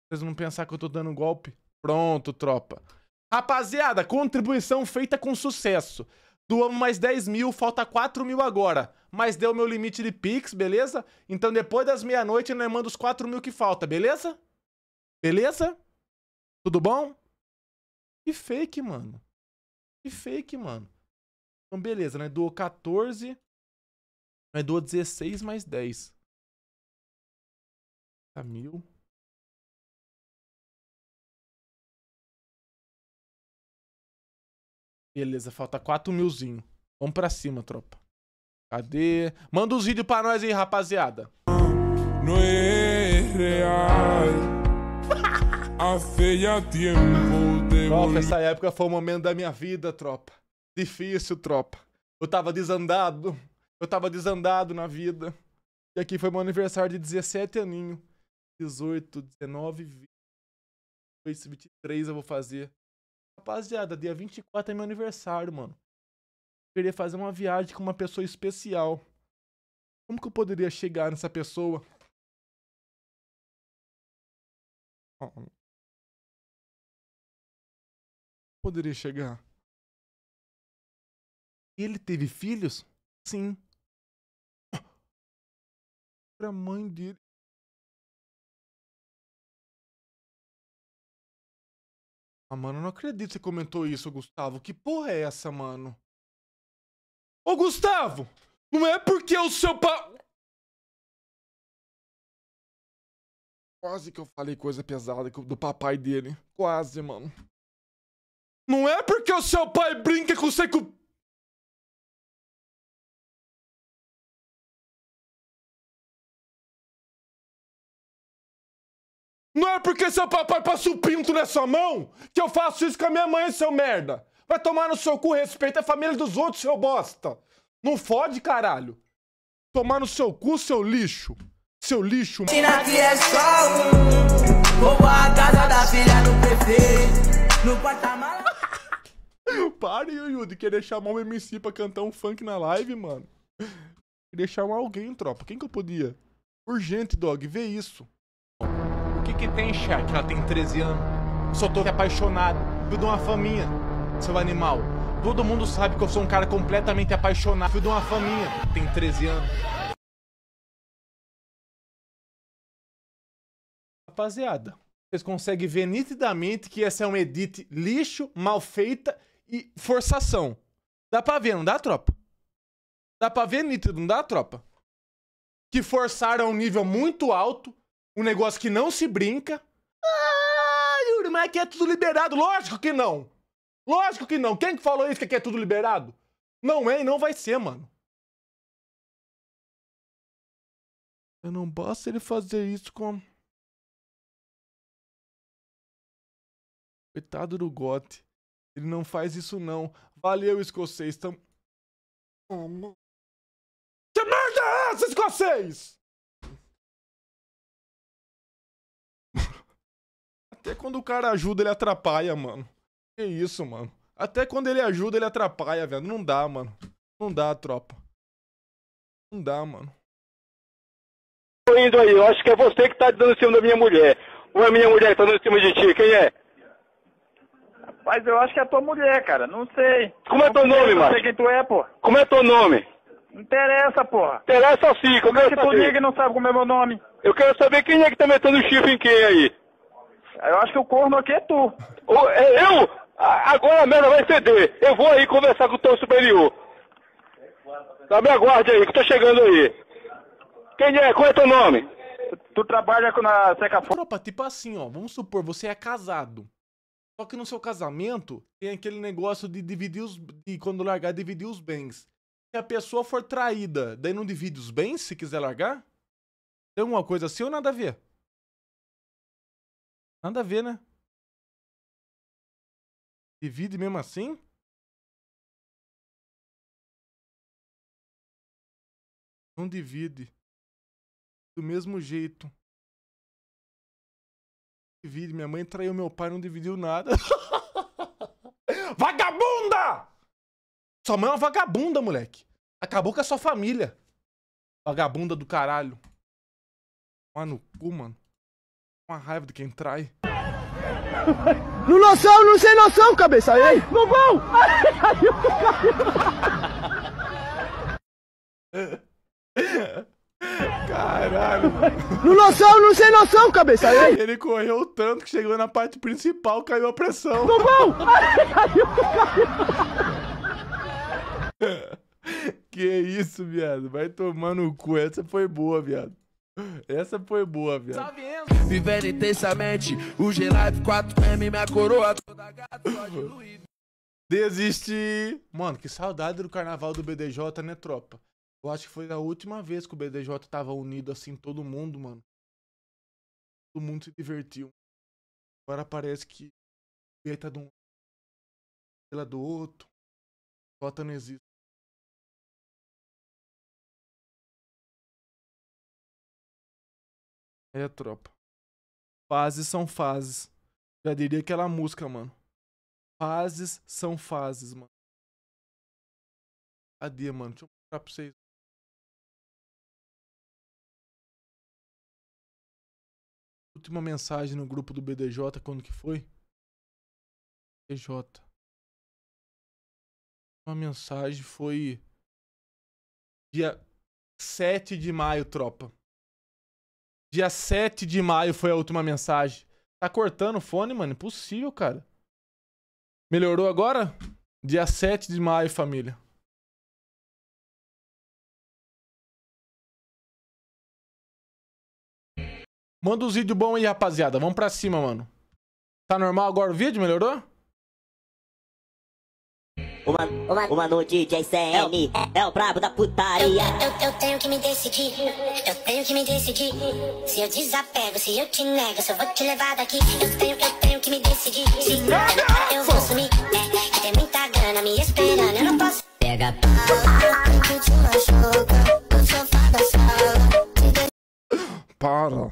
B: Vocês não pensar que eu tô dando golpe. Pronto, tropa. Rapaziada, contribuição feita com sucesso. Doamos mais 10 mil, falta 4 mil agora. Mas deu meu limite de Pix, beleza? Então depois das meia-noite nós manda os 4 mil que falta, beleza? Beleza? Tudo bom? Que fake, mano. Que fake, mano. Então beleza, né? Doou
A: 14. Nós doou 16 mais 10. Tá mil. Beleza, falta 4 milzinho. Vamos pra
B: cima, tropa. Cadê? Manda os vídeos pra nós aí, rapaziada. Não é real. feia tempo de Tropa, essa época foi o momento da minha vida, tropa. Difícil, tropa. Eu tava desandado. Eu tava desandado na vida. E aqui foi meu aniversário de 17 aninho. 18, 19, 20. 23 eu vou fazer rapaziada, dia 24 é meu aniversário, mano. Queria fazer uma
A: viagem com uma pessoa especial. Como que eu poderia chegar nessa pessoa? Poderia chegar. Ele teve filhos? Sim. Pra mãe dele. Ah, mano, eu não acredito que você comentou isso, Gustavo. Que porra é essa, mano?
B: Ô, Gustavo!
A: Não é porque o seu pa...
B: Quase que eu falei coisa pesada do papai dele. Quase, mano.
A: Não é porque o seu pai brinca com você com... Não é porque seu papai passa o pinto nessa mão que
B: eu faço isso com a minha mãe, seu merda. Vai tomar no seu cu, respeita a família dos outros, seu bosta. Não fode, caralho. Tomar no seu cu, seu lixo. Seu lixo, mano. Tina que é só
C: um. Rouba a casa da filha do prefeito.
B: No porta-mala. Pare, Yu de querer chamar um MC pra cantar um funk na live, mano. Queria chamar alguém, tropa. Quem que eu podia? Urgente, dog, vê isso que, que tem, chat? Ela tem 13 anos. Só tô apaixonado. Filho de uma faminha, seu animal. Todo mundo sabe que eu sou um cara completamente apaixonado. Filho de uma faminha, tem 13 anos. Rapaziada, vocês conseguem ver nitidamente que essa é um edit lixo, mal feita e forçação. Dá pra ver, não dá, tropa? Dá pra ver nítido, não dá, tropa? Que forçaram um nível muito alto um negócio que não se brinca. Ah, Yuri, mas aqui é tudo liberado. Lógico que não. Lógico que não. Quem que falou isso que aqui é tudo liberado? Não é e não vai ser,
A: mano. Eu não basta ele fazer isso com... Coitado do Gote. Ele não faz isso, não. Valeu, escocês. Tamo... Oh, que merda é essa, escocês? Até quando o cara ajuda, ele atrapalha,
B: mano. Que isso, mano. Até quando ele ajuda, ele atrapalha, velho. Não dá, mano. Não dá, tropa. Não dá, mano.
A: Tô indo aí, eu acho
B: que é você que tá dando em cima da minha mulher. Ou é minha mulher que tá dando em cima de ti? Quem é? mas eu acho que é a tua mulher, cara. Não sei. Como é teu nome, mano? Não sei quem tu é, pô.
C: Como é teu nome?
B: Não interessa, porra. Interessa sim, como é que tu liga e não sabe como é meu nome? Eu quero saber quem é que tá metendo o chifre em quem aí. Eu acho que o corno aqui é tu. é eu? Agora mesmo vai ceder. Eu vou aí conversar com o teu superior. Tá me aguarde aí, que tô chegando aí. Quem é? Qual é teu nome? Tu, trabalha na seca Opa, tipo assim, ó. Vamos supor, você é casado. Só que no seu casamento tem aquele negócio de dividir os. de quando largar, dividir os bens. Se a pessoa for traída, daí não divide os bens se quiser largar? Tem alguma coisa assim ou
A: nada a ver? Nada a ver, né? Divide mesmo assim? Não divide. Do mesmo jeito. Divide. Minha mãe traiu meu pai, não dividiu nada.
B: vagabunda! Sua mãe é uma vagabunda, moleque. Acabou com a sua família. Vagabunda do caralho. Mano, cu, mano uma raiva de quem trai.
C: No noção, não sem noção, cabeça aí. No gol! Caiu, caiu. Caralho. No noção, não sem noção, cabeça aí. Ele
B: correu tanto que chegou na parte principal, caiu a pressão. No gol! Caiu, caiu. Que isso, viado. Vai tomando o cu. Essa foi boa, viado. Essa foi boa, velho. Vivendo intensamente, o G-Live 4M, minha coroa toda gata, Desisti! Mano, que saudade do carnaval do BDJ, né, tropa? Eu acho que foi a última vez que o BDJ tava unido assim, todo mundo, mano.
A: Todo mundo se divertiu. Agora parece que beta tá de um pela do outro. Jota não existe. É, tropa. Fases são fases. Já diria aquela música, mano. Fases são fases, mano. Cadê, mano? Deixa eu mostrar pra vocês. Última mensagem no grupo do BDJ, quando que foi? BDJ. Uma mensagem foi dia 7 de maio, tropa.
B: Dia 7 de maio foi a última mensagem. Tá cortando o fone, mano? Impossível, cara.
A: Melhorou agora? Dia 7 de maio, família. Manda uns um vídeos bons aí, rapaziada. Vamos pra cima, mano. Tá normal agora o vídeo? Melhorou?
C: Uma, uma, uma no DJ CM é, é o brabo da putaria. Eu,
A: eu, eu, tenho que me decidir, eu tenho que me decidir. Se
C: eu desapego, se eu te nego, se eu vou te levar daqui. Eu tenho, eu tenho que me decidir. Se eu, eu vou sumir, né? que tem muita grana me esperando, eu não posso. Pega pau, que
B: te Para.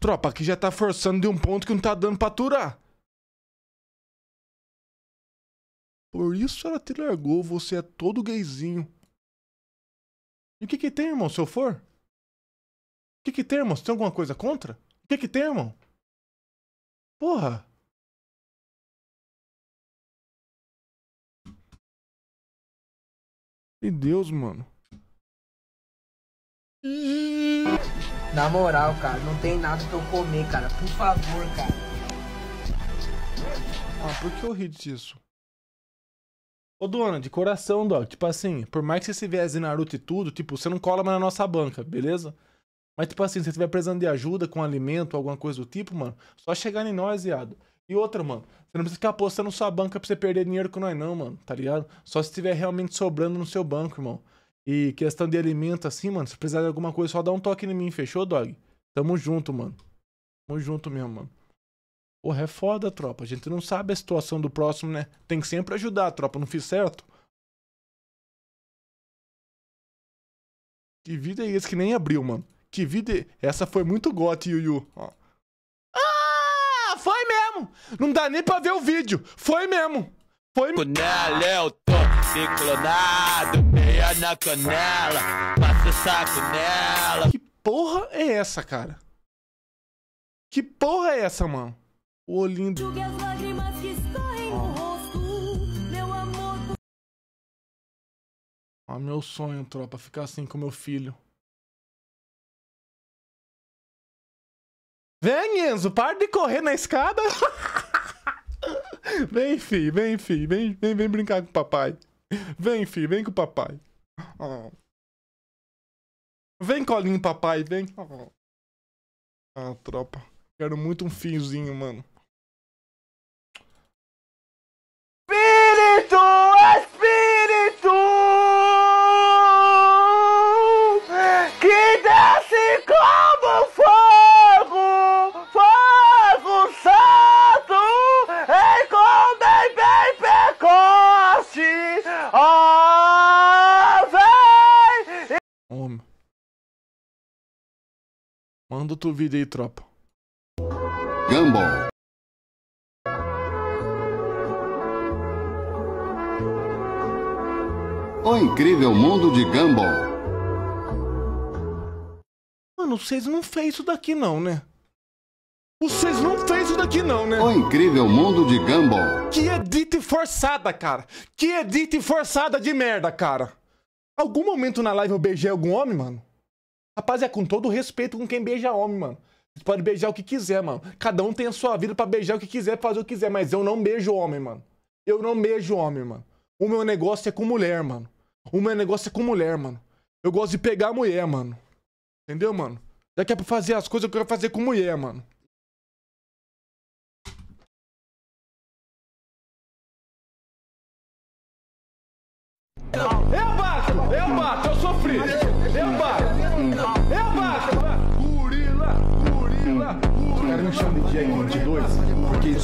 B: Tropa, aqui já tá forçando de um ponto que não tá dando pra aturar.
A: Por isso ela te largou, você é todo gayzinho. E o que que tem, irmão, se eu for? O que que tem, irmão? Você tem alguma coisa contra? O que que tem, irmão? Porra! E Deus, mano. Na moral,
D: cara, não tem nada pra eu comer, cara. Por favor, cara. Ah, por que eu ri disso?
B: Ô, dona, de coração, Dog. Tipo assim, por mais que você se viesse assim Naruto e tudo, tipo, você não cola mais na nossa banca, beleza? Mas, tipo assim, se você estiver precisando de ajuda com alimento, alguma coisa do tipo, mano, só chegar em nós, viado. E outra, mano, você não precisa ficar apostando sua banca pra você perder dinheiro com nós, não, mano, tá ligado? Só se estiver realmente sobrando no seu banco, irmão. E questão de alimento, assim, mano, se precisar de alguma coisa, só dá um toque em mim, fechou, Dog? Tamo junto, mano. Tamo junto mesmo, mano. Porra, é foda, tropa. A gente não sabe a situação do próximo, né? Tem que sempre ajudar, tropa. Não fiz certo? Que vida é esse que nem abriu, mano? Que vida é... Essa foi muito gote, Yuyu. Ó. Ah, foi mesmo! Não dá nem pra ver o vídeo. Foi mesmo. Foi mesmo. tô ciclonado, meia na canela,
C: passa saco nela. Que
B: porra é essa, cara? Que porra é essa, mano? O olhinho. Julgue as lágrimas
C: que escorrem no rosto, meu amor.
A: Ah, meu sonho, tropa, ficar assim com meu filho.
B: Vem, Enzo, para de correr na escada. vem, filho, vem, filho, vem, vem, vem brincar com o papai. Vem, filho, vem com o papai.
A: Oh. Vem, colinho, papai, vem. Oh. Ah, tropa, quero muito um fiozinho, mano.
C: Espírito, Espírito, que desce como fogo, fogo santo,
A: encontrai bem precoce, ó oh, vem. Homem, manda tu vida aí, tropa. Gumball.
B: O incrível mundo de Gumball. Mano, vocês não fez isso daqui não, né? Vocês não fez isso daqui não, né? O incrível mundo de Gumball. Que edit forçada, cara. Que edit forçada de merda, cara. Algum momento na live eu beijei algum homem, mano? Rapaz, é com todo respeito com quem beija homem, mano. Você pode beijar o que quiser, mano. Cada um tem a sua vida para beijar o que quiser, fazer o que quiser, mas eu não beijo homem, mano. Eu não beijo homem, mano. O meu negócio é com mulher, mano. O meu negócio é com mulher, mano. Eu gosto de pegar a mulher, mano. Entendeu, mano? Daqui é pra fazer
A: as coisas eu quero fazer com mulher, mano. Eu
C: bato, eu bato, eu sofri.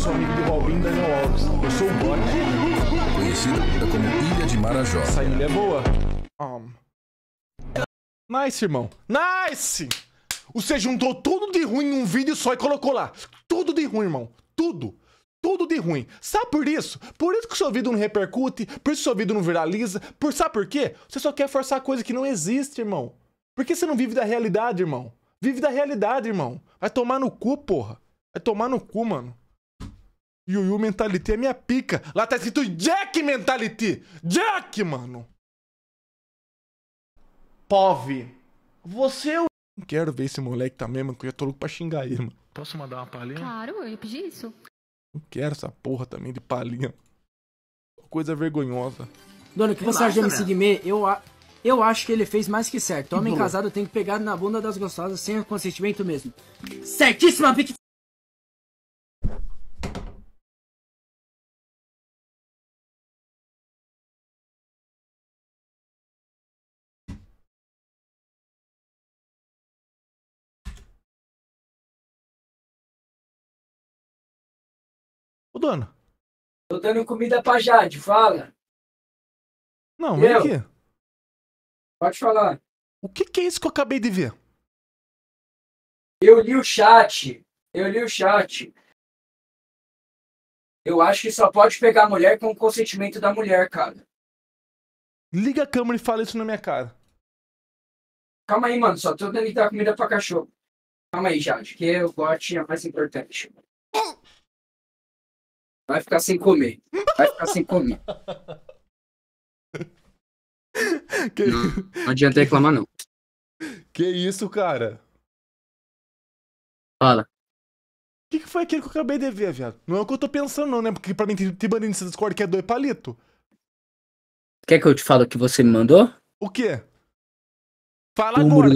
B: sou amigo de Robin Daniel Alves. Eu sou o Bote. Conhecida como Ilha de Marajó. Essa ilha é boa. Um. Nice, irmão. Nice! Você juntou tudo de ruim em um vídeo só e colocou lá. Tudo de ruim, irmão. Tudo. Tudo de ruim. Sabe por isso? Por isso que o seu vídeo não repercute, por isso que o seu vídeo não viraliza. Por sabe por quê? Você só quer forçar coisa que não existe, irmão. Por que você não vive da realidade, irmão? Vive da realidade, irmão. Vai tomar no cu, porra. Vai tomar no cu, mano. Yu Yu Mentality é minha pica. Lá tá escrito Jack Mentality. Jack, mano. Pov, Você é o... Não quero ver esse moleque também, tá mano, que eu já tô louco pra xingar ele, mano. Posso mandar uma palhinha?
D: Claro, eu ia pedir isso.
B: Não quero essa porra também de palhinha. Coisa vergonhosa.
D: Dona, o que você acha de MC né? Guimê? Eu, a... eu acho que ele fez mais que certo. Homem Boa. casado tem que pegar na bunda das gostosas sem consentimento
A: mesmo. Certíssima, Pique! dono? Tô dando comida pra Jade, fala. Não, vem aqui. Pode falar. O que, que é isso que eu acabei de ver? Eu li o chat. Eu li o chat. Eu acho que só pode pegar a mulher com o consentimento da mulher, cara. Liga a câmera e fala isso na minha cara. Calma aí, mano. Só tô dando comida pra cachorro. Calma aí, Jade, que o bot é mais importante. Vai ficar sem comer. Vai ficar sem comer. Que... Não, não adianta reclamar, não.
B: Que isso, cara? Fala. O que, que, foi aquilo que eu acabei de ver, viado? Não é o que eu tô pensando, não, né? Porque
D: pra mim te banindo nesse Discord que é E palito. Quer que eu te fale o que você me mandou? O quê? Fala o agora,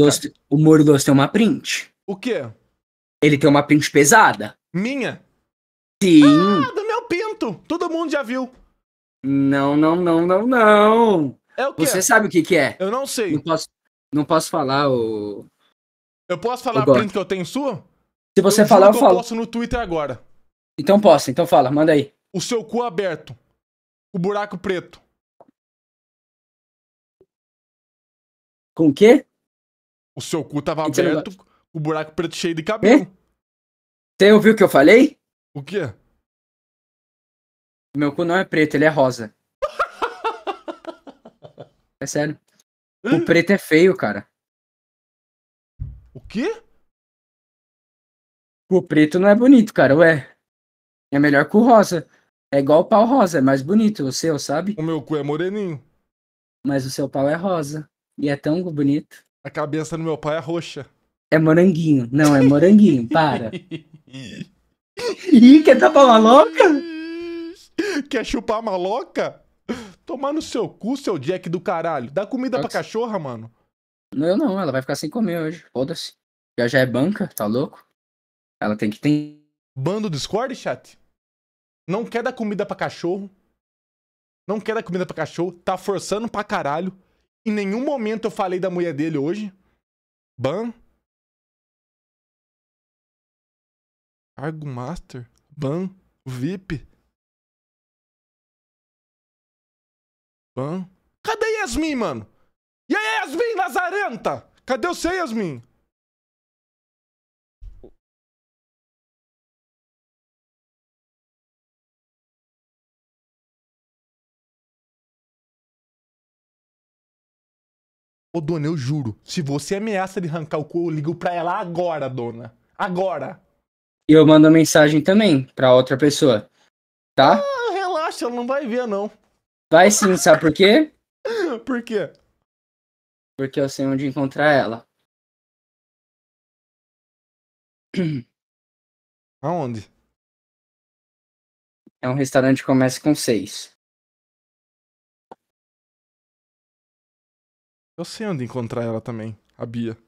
D: O Murilos tem uma print. O quê? Ele tem uma print pesada. Minha? Sim. Ah, pinto. Todo mundo já viu. Não, não, não, não, não. É o quê? Você sabe o que, que é? Eu não sei. Não posso, não posso falar o.
B: Eu posso falar o pinto que eu tenho
D: sua?
C: Se você eu falar, eu falo. Eu posso
B: no Twitter agora.
D: Então posso, então fala, manda aí.
A: O seu cu aberto. O buraco preto. Com o quê? O seu cu tava aberto, o buraco preto cheio de cabelo. Você ouviu o que eu falei? O quê?
D: Meu cu não é preto, ele é rosa. É sério.
A: O preto é feio, cara. O quê? O preto não é bonito, cara, ué. É melhor que o rosa.
D: É igual o pau rosa, é mais bonito o seu, sabe? O meu cu é moreninho. Mas o seu pau é rosa. E é tão bonito. A cabeça do meu pai é roxa. É moranguinho. Não, é moranguinho, para. Ih, quer tapar uma louca?
B: Quer chupar maloca? Tomar no seu cu, seu Jack do caralho. Dá comida pra cachorra, mano.
D: Não, eu não. Ela vai ficar sem comer hoje. Foda-se. Já já é banca,
B: tá louco? Ela tem que ter. Bando do Discord, chat? Não quer dar comida pra cachorro. Não quer dar comida pra cachorro. Tá forçando pra caralho.
A: Em nenhum momento eu falei da mulher dele hoje. Ban. Cargo Master. Ban. VIP. Hã? Cadê Yasmin, mano? E aí, Yasmin, lazarenta? Cadê você, Yasmin? Ô, dona, eu juro. Se você ameaça de arrancar o cu, eu ligo pra ela agora,
B: dona. Agora.
D: E eu mando mensagem também pra outra pessoa. Tá?
B: Ah, relaxa, ela não vai ver, não.
A: Vai sim, sabe por quê?
B: Por quê?
A: Porque eu sei onde encontrar ela. Aonde? É um restaurante que começa com seis. Eu sei onde encontrar ela também, a Bia.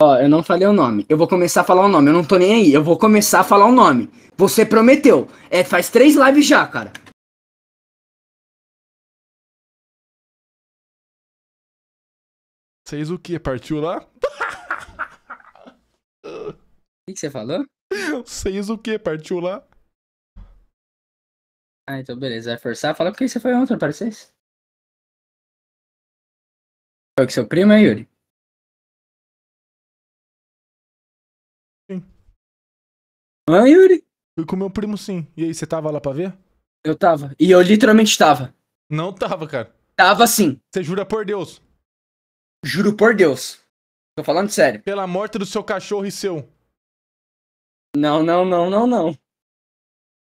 A: Ó, eu não falei o nome. Eu vou começar a falar o nome. Eu não tô nem aí. Eu vou começar a falar o nome. Você prometeu. É, faz três lives já, cara. Fez o que Partiu lá? O que, você falou? Fez o que Partiu lá? Ah, então beleza. Vai forçar? Fala porque você foi ontem, não Foi com seu primo, é, Yuri? Sim. Ah, Yuri? Fui com meu primo, sim. E aí, você tava lá pra
B: ver?
D: Eu tava. E eu literalmente tava. Não tava, cara. Tava sim. Você jura por Deus? Juro por Deus. Tô falando sério. Pela morte do seu cachorro e seu. Não, não, não, não, não.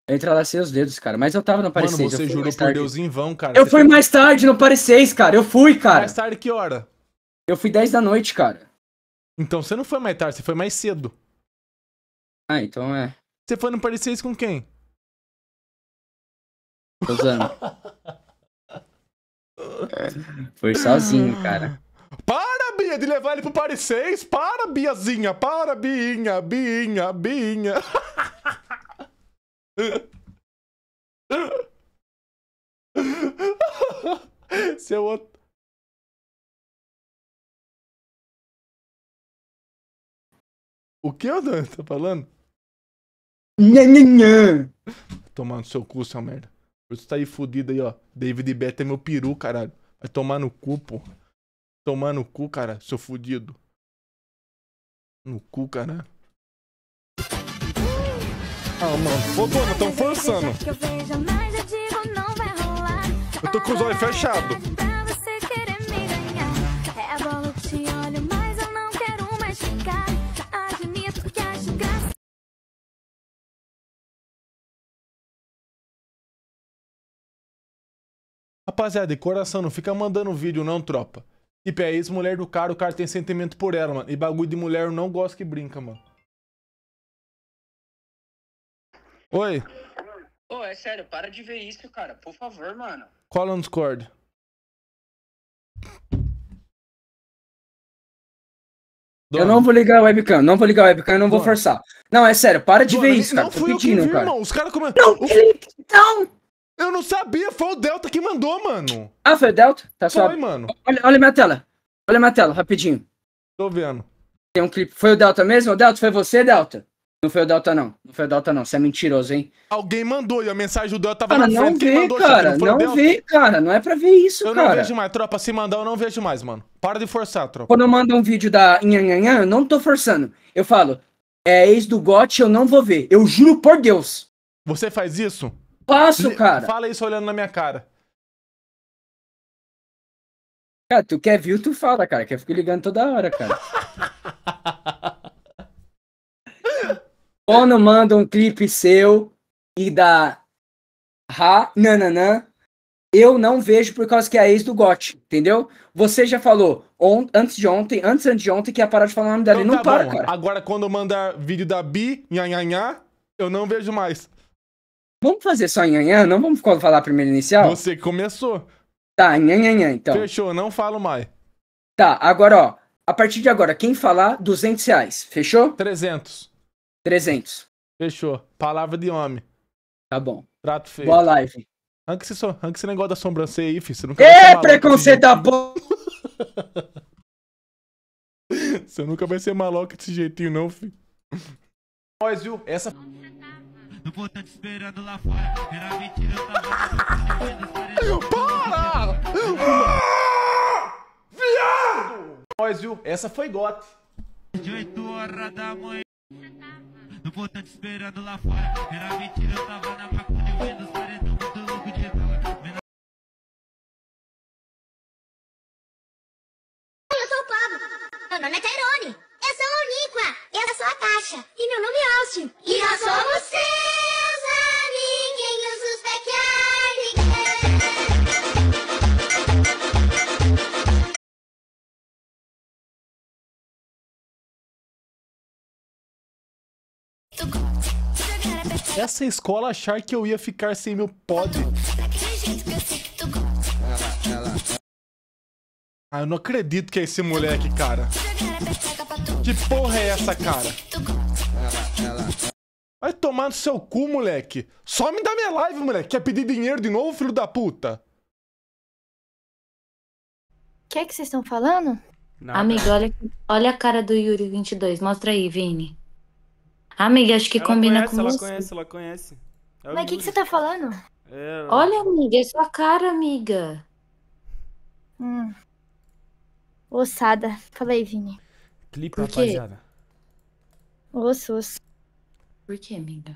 D: Eu entrelacei os dedos, cara. Mas eu tava no parecer. Mano, você jurou por Deus
B: em vão, cara. Eu você fui
D: tá... mais tarde no parecer, cara. Eu fui, cara. Mais tarde que hora? Eu fui 10 da noite, cara. Então você não foi mais tarde, você foi mais cedo.
C: Ah, então é.
B: Você foi no parecer com quem?
C: Tô usando. foi
D: sozinho,
B: cara. Para, Bia, de levar ele pro Paris 6. Para, Biazinha. Para, binha. Biinha, Biinha.
A: Seu outro... O que eu tá falando? Nhanhanhã. Tomar no seu
B: cu, seu merda. Por isso tá aí fudido aí, ó. David Beth é meu peru, caralho. Vai tomar no cu, porra. Tomar no cu, cara, seu fudido. No cu, cara.
A: Ah, mano. Ô, dona, tão forçando.
D: É
B: é eu tô com os olhos fechados.
A: É Rapaziada, de coração, não fica mandando vídeo não,
B: tropa. Tipo, é ex-mulher do cara, o cara tem sentimento por ela, mano. E bagulho de mulher eu não gosto que brinca, mano.
A: Oi. Ô, oh, é sério, para de ver isso, cara. Por favor, mano. Cola no é Discord. Dona. Eu não vou ligar a webcam, não vou ligar a
D: webcam, eu não Dona. vou forçar. Não, é sério, para de Dona, ver isso, cara. Não Tô pedindo, vi, cara. Irmão. Os cara como... Não, o... não, eu não sabia, foi o Delta que mandou, mano. Ah, foi o Delta? Tá foi, só... mano. Olha, olha minha tela. Olha minha tela, rapidinho. Tô vendo. Tem um clipe. Foi o Delta mesmo? O Delta, foi você, Delta? Não foi o Delta, não. Não foi o Delta, não. Você é mentiroso, hein? Alguém mandou e a mensagem do Delta tava cara, na frente. Não vi, mandou, cara. Não, não vi, cara. Não é pra ver isso, eu cara. Eu não vejo mais. Tropa, se mandar, eu não vejo mais, mano. Para de forçar, tropa. Quando eu mando um vídeo da Nhanhanhã, eu não tô forçando. Eu falo, é ex do GOT, eu não vou ver. Eu juro por Deus. Você faz isso?
B: passo cara. Fala isso olhando na minha cara.
D: Cara, tu quer view, tu fala, cara. Quer ficar ligando toda hora, cara. Bono manda um clipe seu e da Ha Nananã. Eu não vejo por causa que é a ex do Gotti, entendeu? Você já falou on, antes de ontem, antes, antes de ontem, que ia parar de falar o nome dela. Então, não tá para, bom. cara. Agora, quando eu
B: mandar vídeo da Bi, nha, nha, nha, eu não vejo mais. Vamos fazer só
D: nhanhã? Não vamos falar primeiro inicial? Você começou. Tá, nhanhã, então. Fechou, não falo mais. Tá, agora, ó. A partir de agora, quem falar, 200 reais. Fechou? 300. 300. Fechou. Palavra de homem. Tá bom. Trato
B: feito. Boa live. Anca esse, so... Anca esse negócio da sobrancelha aí, filho. Você nunca é, preconceito da bo... Você nunca vai ser maloca desse jeitinho, não, filho. Nós, viu? Essa
C: do portão esperando lá fora. Era mentira, eu tava Eu Para! Ah!
B: Viado! Nós, viu? Essa foi gote.
D: De 8 horas da manhã.
C: No portão esperando lá fora. Era mentira, eu tava na facunda de rua. Eu sou o
A: Pablo. Meu nome é Tyrone. Eu sou a Uníqua, eu sou a
C: Caixa e meu nome é Austin. E nós somos seus
A: amiguinhos, os Essa escola achar que eu ia ficar sem
B: meu pod. Ah, eu não acredito que é esse moleque, cara. Que porra é essa, cara? Vai tomar no seu cu, moleque. Só me dá minha live, moleque. Quer pedir dinheiro de novo, filho da puta?
D: O que é que vocês estão falando? Nada. Amiga, olha, olha a cara do Yuri22. Mostra aí, Vini. Amiga, acho que ela combina conhece, com ela você. Ela conhece, ela conhece. É Mas o que, que você tá falando? É... Olha, amiga, é sua cara, amiga. Hum. Ossada. Fala aí, Vini
C: clipe, Por quê? rapaziada.
D: Osso, Por que, amiga?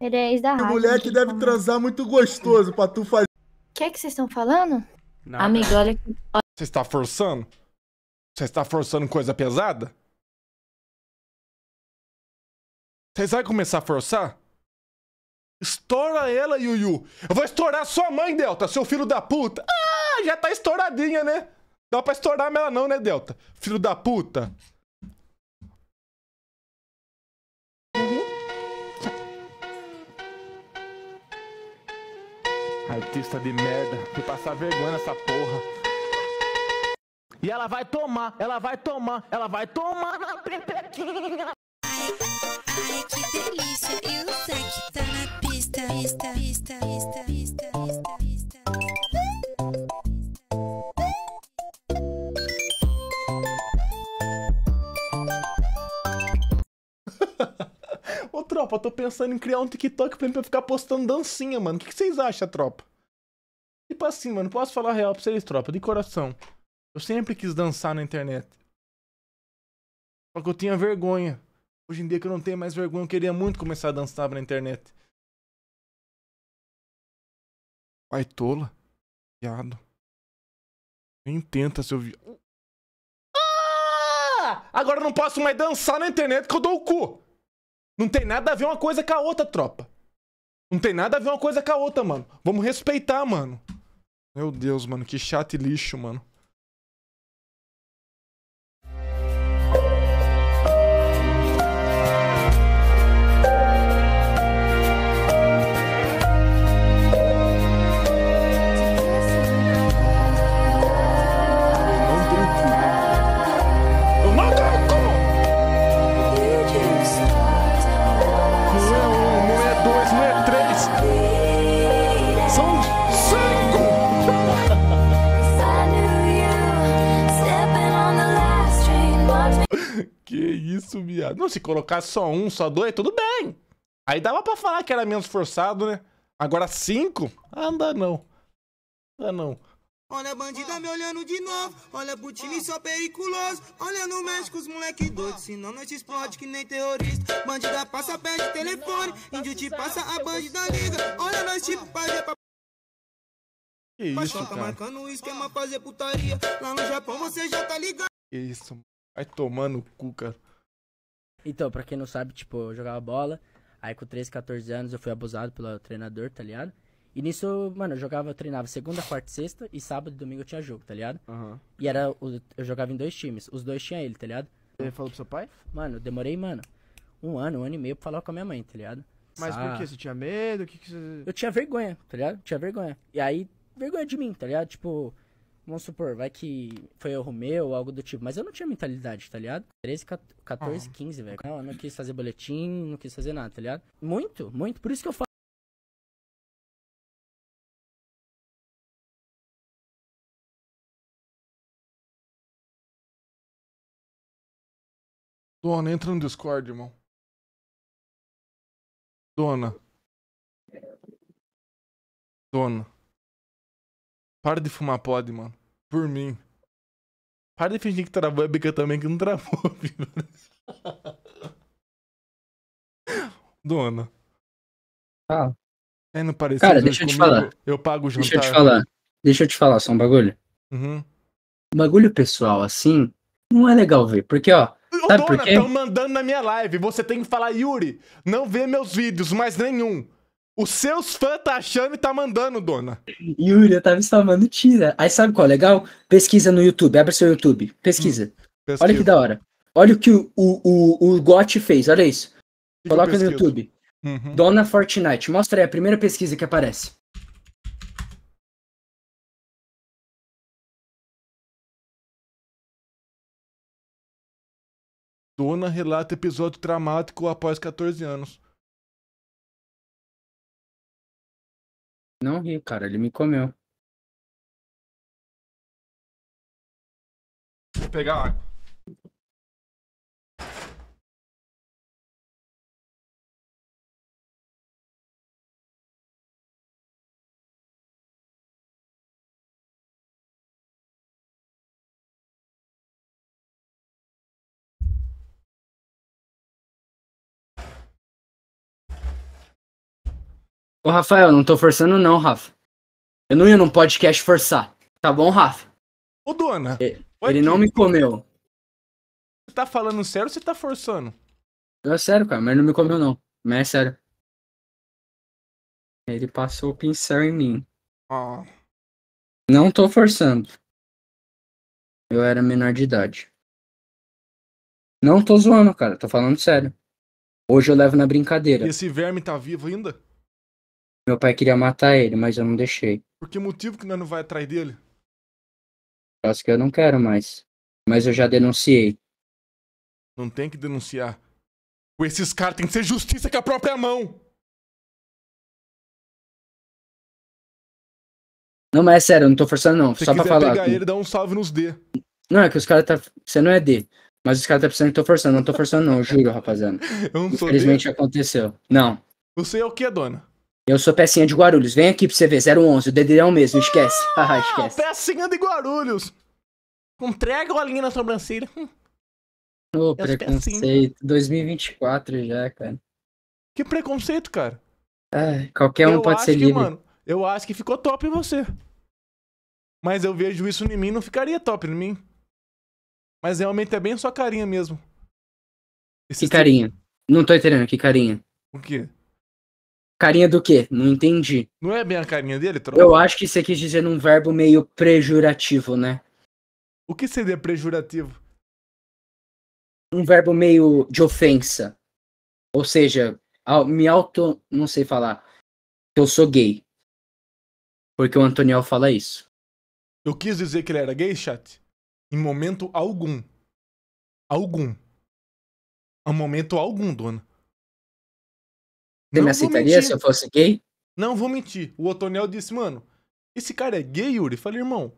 D: Ele é ex da rádio. mulher que
B: deve transar muito gostoso pra tu fazer.
D: O que é que vocês estão falando? Nada. Amiga,
A: olha que. Você está forçando? Você está forçando coisa pesada? Vocês vão começar a forçar?
B: Estoura ela, Yuyu. Eu vou estourar sua mãe, Delta, seu filho da puta. Ah, já tá estouradinha, né? Dá pra estourar mela não, né, Delta? Filho da puta. Artista de merda, que passar vergonha nessa porra. E ela vai tomar, ela vai tomar, ela vai tomar
D: na pepequinha. Ai, que delícia, eu sei que tá na pista,
C: pista, pista, pista, pista. pista.
B: tropa, eu tô pensando em criar um TikTok pra, mim, pra ficar postando dancinha, mano. O que, que vocês acham, tropa? Tipo assim, mano, posso falar real pra vocês, tropa, de coração. Eu sempre quis dançar na internet. Só que eu tinha
A: vergonha. Hoje em dia que eu não tenho mais vergonha, eu queria muito começar a dançar na internet. Vai tola. Viado. Nem tenta, seu vi... Ah! Agora eu não posso mais
B: dançar na internet que eu dou o cu. Não tem nada a ver uma coisa com a outra, tropa. Não tem nada a ver uma coisa com a outra, mano. Vamos respeitar, mano. Meu Deus, mano, que chato e lixo, mano. isso, viado. Não, se colocar só um, só dois, tudo bem. Aí dava pra falar que era menos forçado, né? Agora cinco? Ah, não dá não. Não dá não.
C: Olha a bandida me olhando de novo. Olha pro time só periculoso. Olha no México os moleque doido. Senão nós explode que nem terrorista. Bandida passa, de telefone. Índio te passa, a bandida liga. Olha nós tipo fazer pra. Que isso, tá cara. Tá marcando esquema fazer putaria. Lá no Japão você já tá ligado.
D: Que isso, mano. Vai tomando o cu, cara. Então, pra quem não sabe, tipo, eu jogava bola. Aí com 13, 14 anos eu fui abusado pelo treinador, tá ligado? E nisso, mano, eu jogava, eu treinava segunda, quarta e sexta, e sábado e domingo eu tinha jogo, tá ligado? Uhum. E era. Eu jogava em dois times. Os dois tinha ele, tá ligado? Você falou pro seu pai? Mano, eu demorei, mano, um ano, um ano e meio pra falar com a minha mãe, tá ligado? Mas por ah. que Você tinha medo? O que, que você. Eu tinha vergonha, tá ligado? Tinha vergonha. E aí, vergonha de mim, tá ligado? Tipo, Vamos supor, vai que foi erro meu ou algo do tipo. Mas eu não tinha mentalidade, tá ligado? 13, 14,
A: 15, velho. Não, eu não quis fazer boletim, não quis fazer nada, tá ligado? Muito, muito. Por isso que eu falo. Dona, entra no Discord, irmão. Dona. Dona. Para de fumar pod, mano.
B: Por mim. Para de fingir que travou a é bica também, que não travou, Dona. Ah. É, não parece Cara, deixa eu te falar. Eu pago o jantar. Deixa eu te falar.
A: Deixa eu te falar só um bagulho.
D: Uhum. Bagulho pessoal assim não é legal ver, porque ó. Ô, sabe dona, por quê?
B: mandando na minha live. Você tem que falar, Yuri, não vê meus vídeos, mais nenhum. Os
D: seus fãs tá achando e tá mandando, dona. Yuri, eu tava salvando, tira. Aí sabe qual é legal? Pesquisa no YouTube, abre seu YouTube, pesquisa. Hum, olha que da hora. Olha o que o, o, o, o Got fez, olha isso. Coloca no YouTube. Uhum. Dona Fortnite. Mostra aí a
A: primeira pesquisa que aparece. Dona relata episódio traumático após 14 anos. Não ri, cara, ele me comeu. Vou pegar água. Ô, Rafael, não tô forçando não, Rafa. Eu não ia num podcast forçar. Tá bom, Rafa? Ô, dona. Ele, não me comeu. Você tá falando sério ou você tá forçando? É sério, cara, mas não me comeu não. Mas é sério. Ele passou o pincel em mim. Ah. Não tô forçando. Eu era menor de idade. Não tô zoando, cara. Tô falando sério. Hoje eu levo na brincadeira. E esse verme tá vivo ainda?
D: Meu pai queria matar ele, mas eu não deixei.
B: Por que motivo que nós não vai atrás dele?
A: Acho que eu não quero mais. Mas eu já denunciei. Não tem que denunciar. Com esses caras tem que ser justiça com a própria mão. Não, mas é sério, eu não tô forçando não, Se só pra falar. Se pegar
B: ele, dá um salve nos D.
D: Não, é que os caras tá... Você não é D, mas os caras tá pensando que eu tô forçando. Não tô forçando não, juro, rapaziada.
B: Eu não sou Infelizmente D.
D: aconteceu. Não.
B: Você é o que, dona?
D: Eu sou pecinha de Guarulhos. Vem aqui pra você ver, 011, o dedilhão mesmo, esquece. Ah, esquece.
B: Pecinha de Guarulhos. Entrega o olhinho na sobrancelha. Hum.
D: Ô, oh, preconceito. 2024 já, cara. Que preconceito, cara? É, qualquer um eu pode ser que, livre. Mano,
B: eu acho que ficou top em você. Mas eu vejo isso em mim, não ficaria top em mim. Mas realmente é bem sua carinha mesmo.
A: Esse que carinha? Não tô entendendo, que carinha? O quê? Carinha do quê?
D: Não entendi. Não é bem a carinha dele, troll? Eu acho que você quis dizer num verbo meio prejurativo, né?
B: O que seria prejurativo?
D: Um verbo meio de ofensa. Ou seja, me auto. Não sei falar.
A: Que eu sou gay. Porque o Antoniel fala isso. Eu
D: quis dizer que
B: ele era gay, chat? Em momento algum. Algum. Em momento algum, dona.
A: Você me aceitaria se eu fosse gay?
B: Não vou mentir. O Otonel disse, mano, esse cara é gay, Yuri? falei, irmão,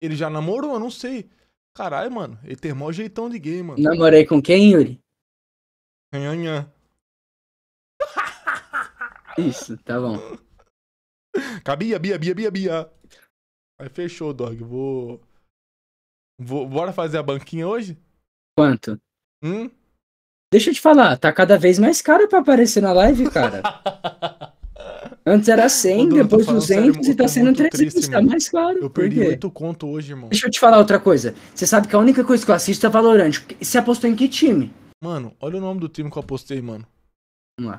B: ele já namorou? Eu não sei. Caralho, mano, ele tem maior jeitão de gay, mano. Namorei
D: com quem, Yuri? Nhanhã. Isso, tá
B: bom. Cabia, Bia, Bia, Bia, Bia. Aí fechou, dog. Vou... Vou. Bora fazer a banquinha hoje?
D: Quanto? Hum? Deixa eu te falar, tá cada vez mais caro pra aparecer na live, cara. Antes era 100, depois 200 sério, e tá, tá sendo 300, triste, tá mais caro. Eu perdi 8 conto hoje, irmão. Deixa eu te falar outra coisa. Você sabe que a única coisa que eu assisto é Valorant. Você apostou em que time?
B: Mano, olha o nome do time que eu apostei, mano.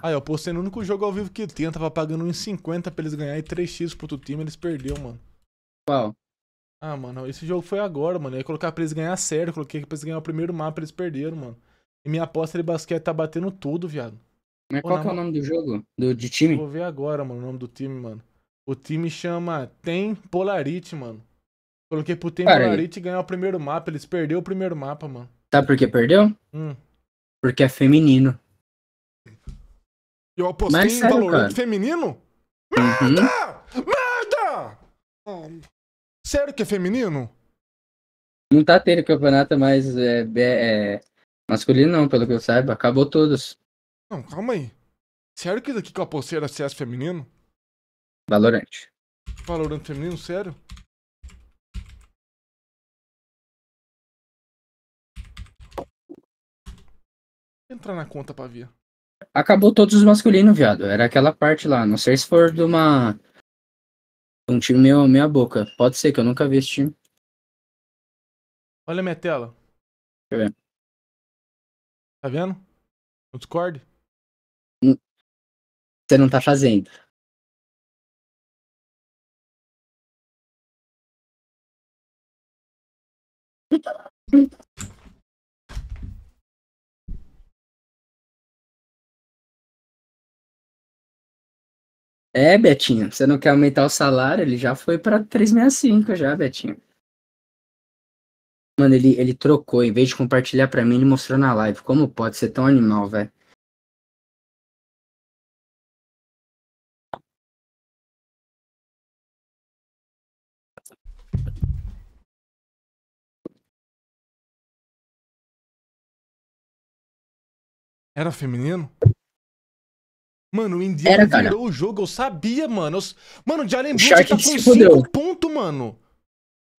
B: Ah, eu apostei no único jogo ao vivo que tinha. Tava pagando 1,50 pra eles ganharem 3x pro outro time, eles perderam, mano. Qual? Ah, mano, esse jogo foi agora, mano. Eu ia colocar pra eles ganhar certo, coloquei pra eles ganhar o primeiro mapa, eles perderam, mano. E minha aposta de basquete tá batendo tudo, viado.
D: Mas qual que é o nome do jogo? Do, de time? Vou
B: ver agora, mano, o nome do time, mano. O time chama Tem Polarite, mano. Coloquei pro Tem Polarite ganhar o primeiro mapa. Eles perderam o primeiro mapa, mano.
D: tá por que perdeu? Hum. Porque é feminino.
B: Eu apostei Mas, em sério, Valorant cara.
D: feminino? Merda! Uhum.
B: Merda! Oh, sério que é feminino?
D: Não tá tendo campeonato mais é, é, Masculino não, pelo que eu saiba. Acabou todos.
B: Não, calma aí. Sério que daqui com a pulseira CS feminino?
A: Valorante. Valorante feminino, sério? Entrar na conta pra ver. Acabou todos os masculinos, viado. Era aquela parte lá. Não sei se for de uma. Um time meio meia boca. Pode ser que eu nunca vi esse time. Olha a minha tela. Deixa eu ver. Tá vendo? No Discord? Você não tá fazendo. É, Betinho, você não quer aumentar o salário? Ele já foi pra 365 já, Betinho. Mano, ele, ele trocou. Em vez de compartilhar pra mim, ele mostrou na live. Como pode ser tão animal, velho? Era feminino? Mano, o Indiana Era, virou o jogo, eu
B: sabia, mano. Eu... Mano, o Jalen Brunson tá com 5 pontos, mano.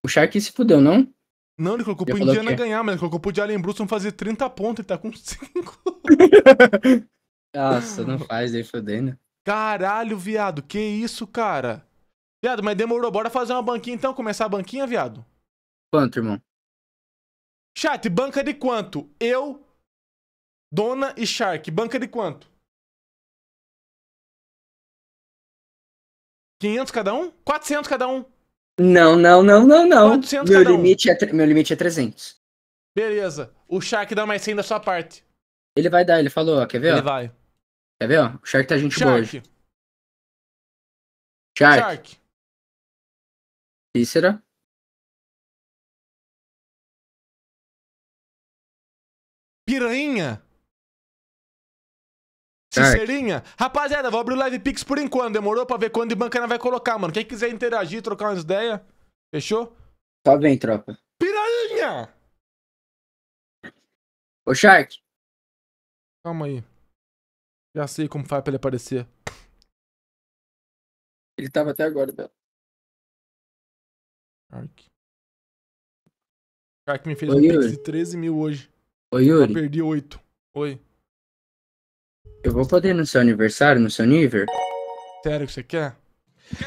B: O Shark se fudeu, não?
D: Não, ele colocou pro Indiana
B: ganhar, mas ele colocou pro Jalen Brunson fazer 30 pontos, ele tá com 5.
D: Nossa, não faz aí, fodendo.
B: Caralho, viado, que isso, cara? Viado, mas demorou, bora fazer uma banquinha então, começar a banquinha, viado?
A: Quanto, irmão? Chat, banca de quanto? Eu, Dona e Shark, banca de quanto? 500 cada um? 400 cada um? Não, não, não, não, não. 400
D: meu, limite um. é, meu limite é 300.
B: Beleza. O Shark dá mais 100 da sua parte.
A: Ele vai dar, ele falou, ó. Quer ver? Ele ó? vai. Quer ver, ó? O Shark tá gente Shark. boa hoje. Shark. Shark. Cícera. Piranha. Cicerinha, rapaziada, vou abrir o Live Pix por enquanto.
B: Demorou pra ver quando banca Bancana vai colocar, mano. Quem quiser interagir, trocar umas ideias, fechou?
D: Tá bem,
A: tropa. Piranha! Ô, Shark. Calma aí. Já sei como faz pra ele aparecer. Ele tava até agora, Belo. Shark. Shark me fez Oi, um Yuri. pix de 13 mil hoje. Oi, Yuri. Eu perdi 8.
B: Oi.
D: Eu vou poder no seu aniversário, no seu nível?
B: Sério que você quer?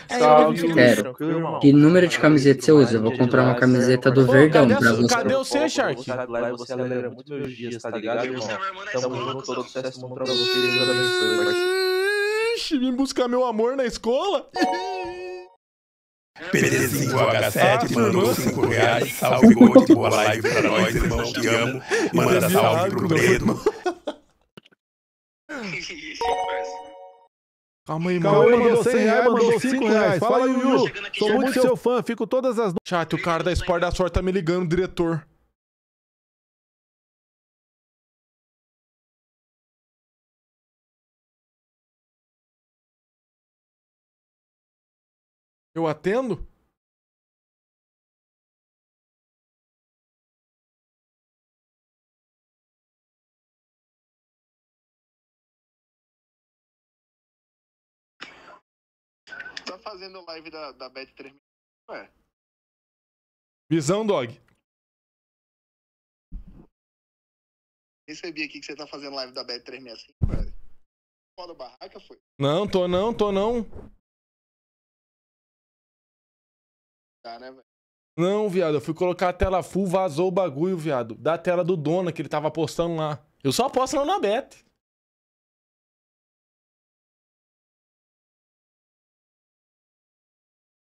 B: É, salve, Quero.
D: Que número de camiseta você usa? Eu vou comprar uma camiseta do Verdão pra você. Cadê o seu,
B: Shark? Você alegra muito meus dias, tá ligado, irmão? Tamo junto, todo sucesso mundo pra você. Ixi, vim buscar meu amor na escola?
C: Beleza ah, 5 h 7 mandou 5 reais. Salve, Gold, boa live pra nós, irmão. Te amo. Manda salve pro Bredo. Calma aí, mano. Cauê mandou
B: 100 reais, mandou 5 reais. Fala, Yu. Sou muito seu fã, fico todas as... Chat, o cara da Sport
A: da Sorte tá me ligando, diretor. Eu atendo? fazendo live da, da Bet 365 Ué. Visão, dog. Recebi aqui que você tá fazendo live da Bet 365, velho. Foda barraca, foi? Não, tô não, tô não. Tá, né, velho? Não, viado,
B: eu fui colocar a tela full, vazou o bagulho, viado. Da tela do dono que ele tava postando lá. Eu só aposto
A: lá na Bet.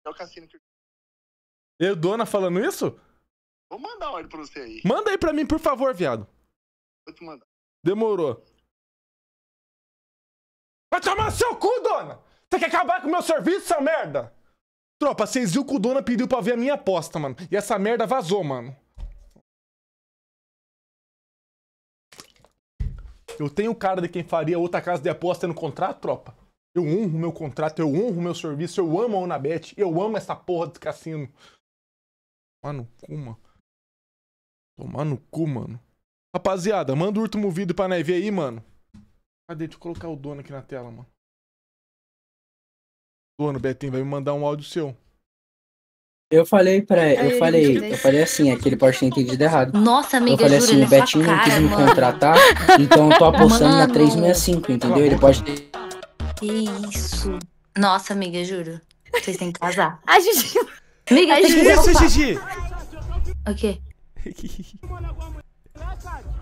A: É o cassino que. Eu, dona, falando isso? Vou mandar um olho pra você aí. Manda aí pra mim, por favor, viado. Vou te mandar.
B: Demorou. Vai
A: tomar no seu cu, dona! Você quer acabar
B: com o meu serviço, essa merda? Tropa, vocês viram que o dona pediu pra ver a minha aposta, mano. E essa merda vazou, mano. Eu tenho cara de quem faria outra casa de aposta no contrato, tropa? Eu honro meu contrato, eu honro meu serviço, eu amo a Unabet, eu amo essa porra de cassino. Tomar no cu, mano. Tomar no cu, mano. Rapaziada, manda o último vídeo pra Neve aí, mano. Cadê? Deixa eu colocar o dono aqui na tela, mano. Dono, Betinho, vai me mandar um áudio seu.
D: Eu falei pra eu falei, eu falei assim, aquele é pode ter entendido errado. Nossa, amiga, eu falei assim, o Betinho não quis me contratar, então eu tô apostando mano. na 365, entendeu? Ele pode ter que isso. Nossa, amiga, juro. Vocês têm que casar. A Gigi. Amiga, a Gigi. Que isso, é Gigi? O que?